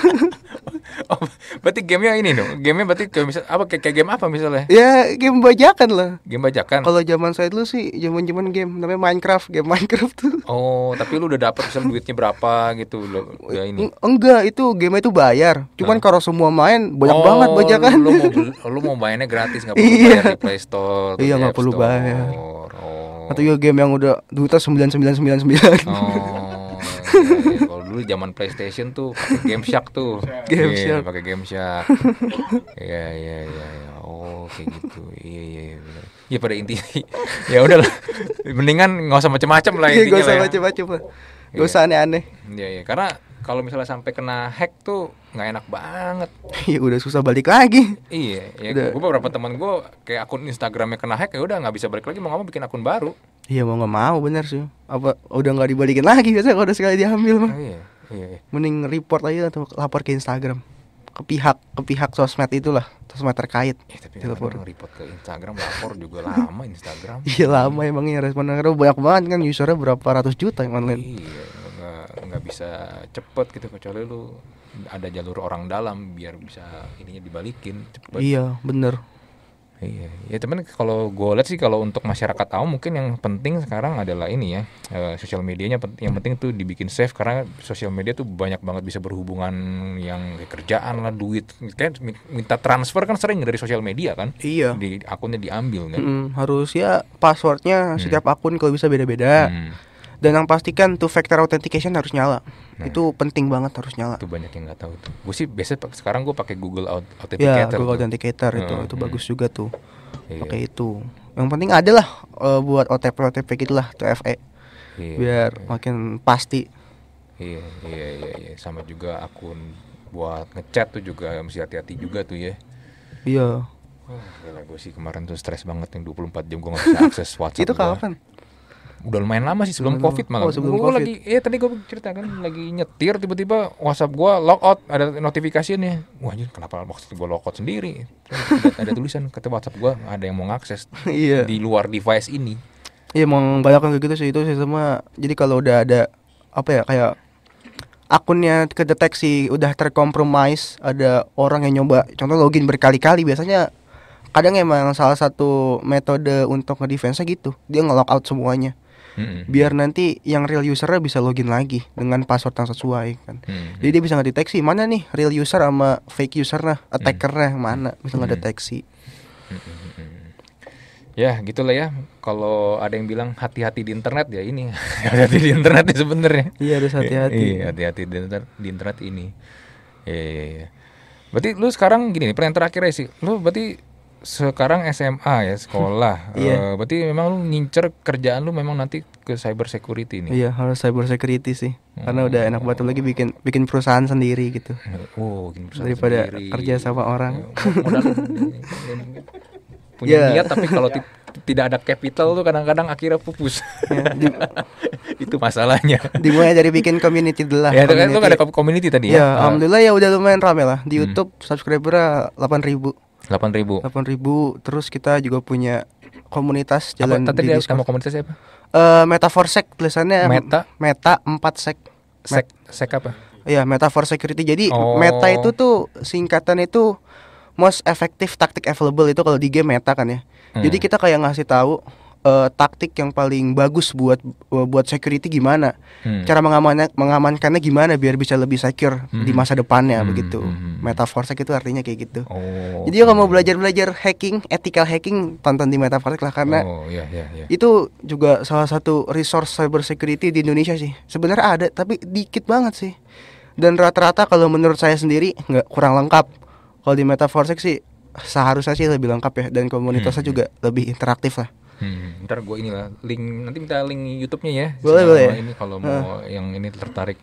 (laughs) oh, berarti gamenya ini dong. Gamenya berarti kayak misal apa kayak, kayak game apa misalnya? Ya game bajakan lah. Game bajakan. Kalau zaman saya dulu sih zaman-zaman game namanya Minecraft, game Minecraft tuh. Oh, tapi lu udah dapat misal duitnya berapa gitu lo. Ya ini. Enggak, itu game itu bayar. Cuman nah. kalau semua main banyak enak oh, banget bajakan lu mau lu mau mainnya gratis nggak perlu iya. bayar di Play Store iya nggak perlu bayar oh. atau juga game yang udah duta sembilan sembilan sembilan sembilan oh, iya, iya, iya. kalau dulu zaman PlayStation tuh Game Shark tuh. Game Shark. Pakai Game Shark. Iya iya iya ya. Oh, kayak gitu. Iya iya iya. Ya pada intinya (laughs) ya udahlah. Mendingan nggak usah macam-macam lah intinya. Enggak usah ya. macam-macam. Enggak usah aneh-aneh. Iya iya, karena kalau misalnya sampai kena hack tuh nggak enak banget (laughs) Iya udah susah balik lagi iya ya udah. gue beberapa teman gue kayak akun Instagramnya kena hack ya udah nggak bisa balik lagi mau nggak mau bikin akun baru iya mau nggak mau bener sih apa udah nggak dibalikin lagi biasanya kalau udah sekali diambil mah oh, iya, iya, mending report aja atau lapor ke Instagram ke pihak ke pihak sosmed itulah sosmed terkait ya, tapi telepon report ke Instagram lapor juga lama Instagram (laughs) iya lama emangnya responnya banyak banget kan usernya berapa ratus juta yang online iya nggak bisa cepet gitu kecuali lu ada jalur orang dalam biar bisa ininya dibalikin cepet iya bener Iya, ya cuman kalau gue lihat sih kalau untuk masyarakat tahu mungkin yang penting sekarang adalah ini ya uh, sosial medianya penting, yang penting tuh dibikin safe karena sosial media tuh banyak banget bisa berhubungan yang kerjaan lah duit kan minta transfer kan sering dari sosial media kan iya di akunnya diambil kan mm, harus ya passwordnya mm. setiap akun kalau bisa beda-beda mm dan yang pastikan tuh factor authentication harus nyala nah, itu iya. penting banget harus nyala itu banyak yang nggak tahu tuh gue sih biasa sekarang gue pakai Google ya, Authenticator ya Google tuh. Authenticator itu hmm, itu hmm. bagus juga tuh iya. pakai itu yang penting adalah uh, eh, buat OTP OTP gitulah tuh e. iya, biar iya. makin pasti iya iya iya iya sama juga akun buat ngechat tuh juga mesti hati-hati juga tuh ya iya Wah, gue sih kemarin tuh stres banget yang 24 jam gue gak bisa (laughs) akses WhatsApp Itu kapan? udah lumayan lama sih sebelum, sebelum covid malah. Oh, sebelum gua COVID. lagi ya tadi gue cerita kan lagi nyetir tiba-tiba WhatsApp gue lock out ada notifikasi nih. Wah anjir kenapa maksud gue lock out sendiri? ada, ada tulisan kata WhatsApp gue ada yang mau ngakses (laughs) iya. di luar device ini. Iya emang banyak kan gitu sih itu sih semua. Jadi kalau udah ada apa ya kayak akunnya kedeteksi udah terkompromis ada orang yang nyoba contoh login berkali-kali biasanya kadang emang salah satu metode untuk ngedefense gitu dia nge out semuanya hmm. biar nanti yang real usernya bisa login lagi dengan password yang sesuai kan hmm. jadi dia bisa ngedeteksi mana nih real user sama fake user nah attackernya hmm. mana bisa ngedeteksi hmm. Ya gitulah ya. Kalau ada yang bilang hati-hati di internet ya ini (laughs) hati-hati di internet ya sebenarnya. Iya harus hati-hati. Iya hati-hati di internet di internet ini. Iya, iya, iya. Berarti lu sekarang gini nih, pertanyaan terakhir sih. Lu berarti sekarang SMA ya (laughs) sekolah. yeah. Iya. uh, berarti memang lu ngincer kerjaan lu memang nanti ke cyber security nih. Iya, harus cyber security sih. Hmm. Karena udah hmm. enak banget lagi bikin bikin perusahaan sendiri gitu. (laughs) Oh, bikin perusahaan Daripada sendiri. kerja sama orang. Ya, punya yeah. niat tapi kalau (laughs) tidak ada capital tuh kadang-kadang akhirnya pupus. Ya, itu masalahnya. Dimulai dari bikin community dulu lah. Ya, itu kan itu kan ada community tadi ya. Ya, alhamdulillah ya udah lumayan rame lah. Di hmm. YouTube subscribernya 8000 delapan ribu delapan ribu terus kita juga punya komunitas jalan apa, tadi di kamu komunitas apa uh, eh, meta for sec tulisannya meta meta empat sec sec sec apa Iya, meta for security. Jadi oh. meta itu tuh singkatan itu most effective tactic available itu kalau di game meta kan ya. Hmm. Jadi kita kayak ngasih tahu uh, taktik yang paling bagus buat eh, buat security gimana? Hmm. Cara mengamannya mengamankannya gimana biar bisa lebih secure hmm. di masa depannya hmm. begitu. Hmm. hmm, hmm. Metaforsec itu artinya kayak gitu. Oh, Jadi ya kalau mau belajar-belajar hacking, ethical hacking tonton di Metaforsec lah karena oh, yeah, yeah, yeah. itu juga salah satu resource cyber security di Indonesia sih. Sebenarnya ada tapi dikit banget sih. Dan rata-rata kalau menurut saya sendiri nggak kurang lengkap. Kalau di Metaforsec sih seharusnya sih lebih lengkap ya dan komunitasnya hmm. hmm. juga lebih interaktif lah. Hmm, ntar gue inilah link nanti minta link YouTube-nya ya. Boleh boleh. Ini kalau mau uh. yang ini tertarik.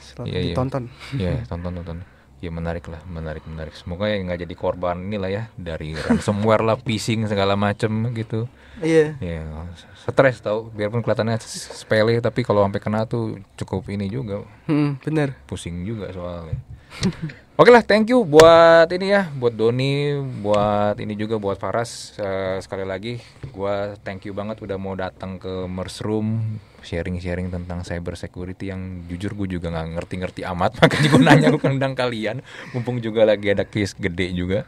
Selalu ya, iya. iya, (laughs) tonton Iya ya, tonton tonton. Ya menarik lah, menarik menarik. Semoga yang nggak jadi korban inilah ya dari ransomware lah, phishing segala macem gitu. Iya. Yeah. Ya stres tau, biarpun kelihatannya sepele tapi kalau sampai kena tuh cukup ini juga. Hmm, bener. Pusing juga soalnya. (laughs) Oke lah, thank you buat ini ya, buat Doni, buat ini juga buat Faras uh, sekali lagi, gua thank you banget udah mau datang ke Mersroom sharing-sharing tentang cyber security yang jujur gue juga nggak ngerti-ngerti amat, (laughs) makanya gue nanya gue kandang kalian, mumpung juga lagi ada case gede juga.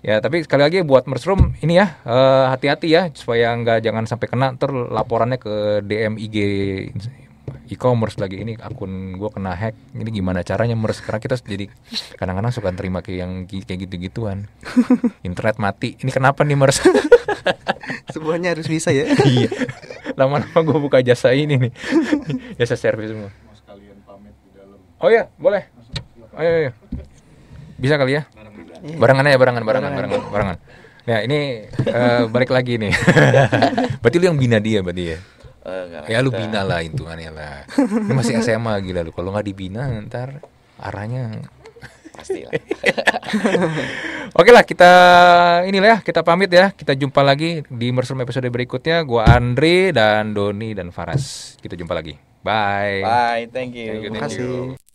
Ya tapi sekali lagi buat mushroom ini ya eh, hati-hati uh, ya supaya nggak jangan sampai kena terlaporannya laporannya ke DMIG e-commerce lagi ini akun gue kena hack ini gimana caranya meres karena kita jadi kadang-kadang suka terima kayak yang kayak gitu-gituan (laughs) internet mati ini kenapa nih meres (laughs) semuanya harus bisa ya (laughs) iya lama-lama gue buka jasa ini nih jasa servis semua oh ya boleh ayo ayo bisa kali ya barangan ya barangan barangan barangan barangan nah ini uh, balik lagi nih berarti lu yang bina dia berarti ya Oh, ya lu bina lah hitungannya lah. ini masih SMA gila lu. Kalau nggak dibina ntar arahnya pasti lah. (laughs) Oke lah kita inilah ya kita pamit ya. Kita jumpa lagi di Mersum episode berikutnya. Gua Andre dan Doni dan Faras. Kita jumpa lagi. Bye. Bye. Thank you. Thank you. Thank you.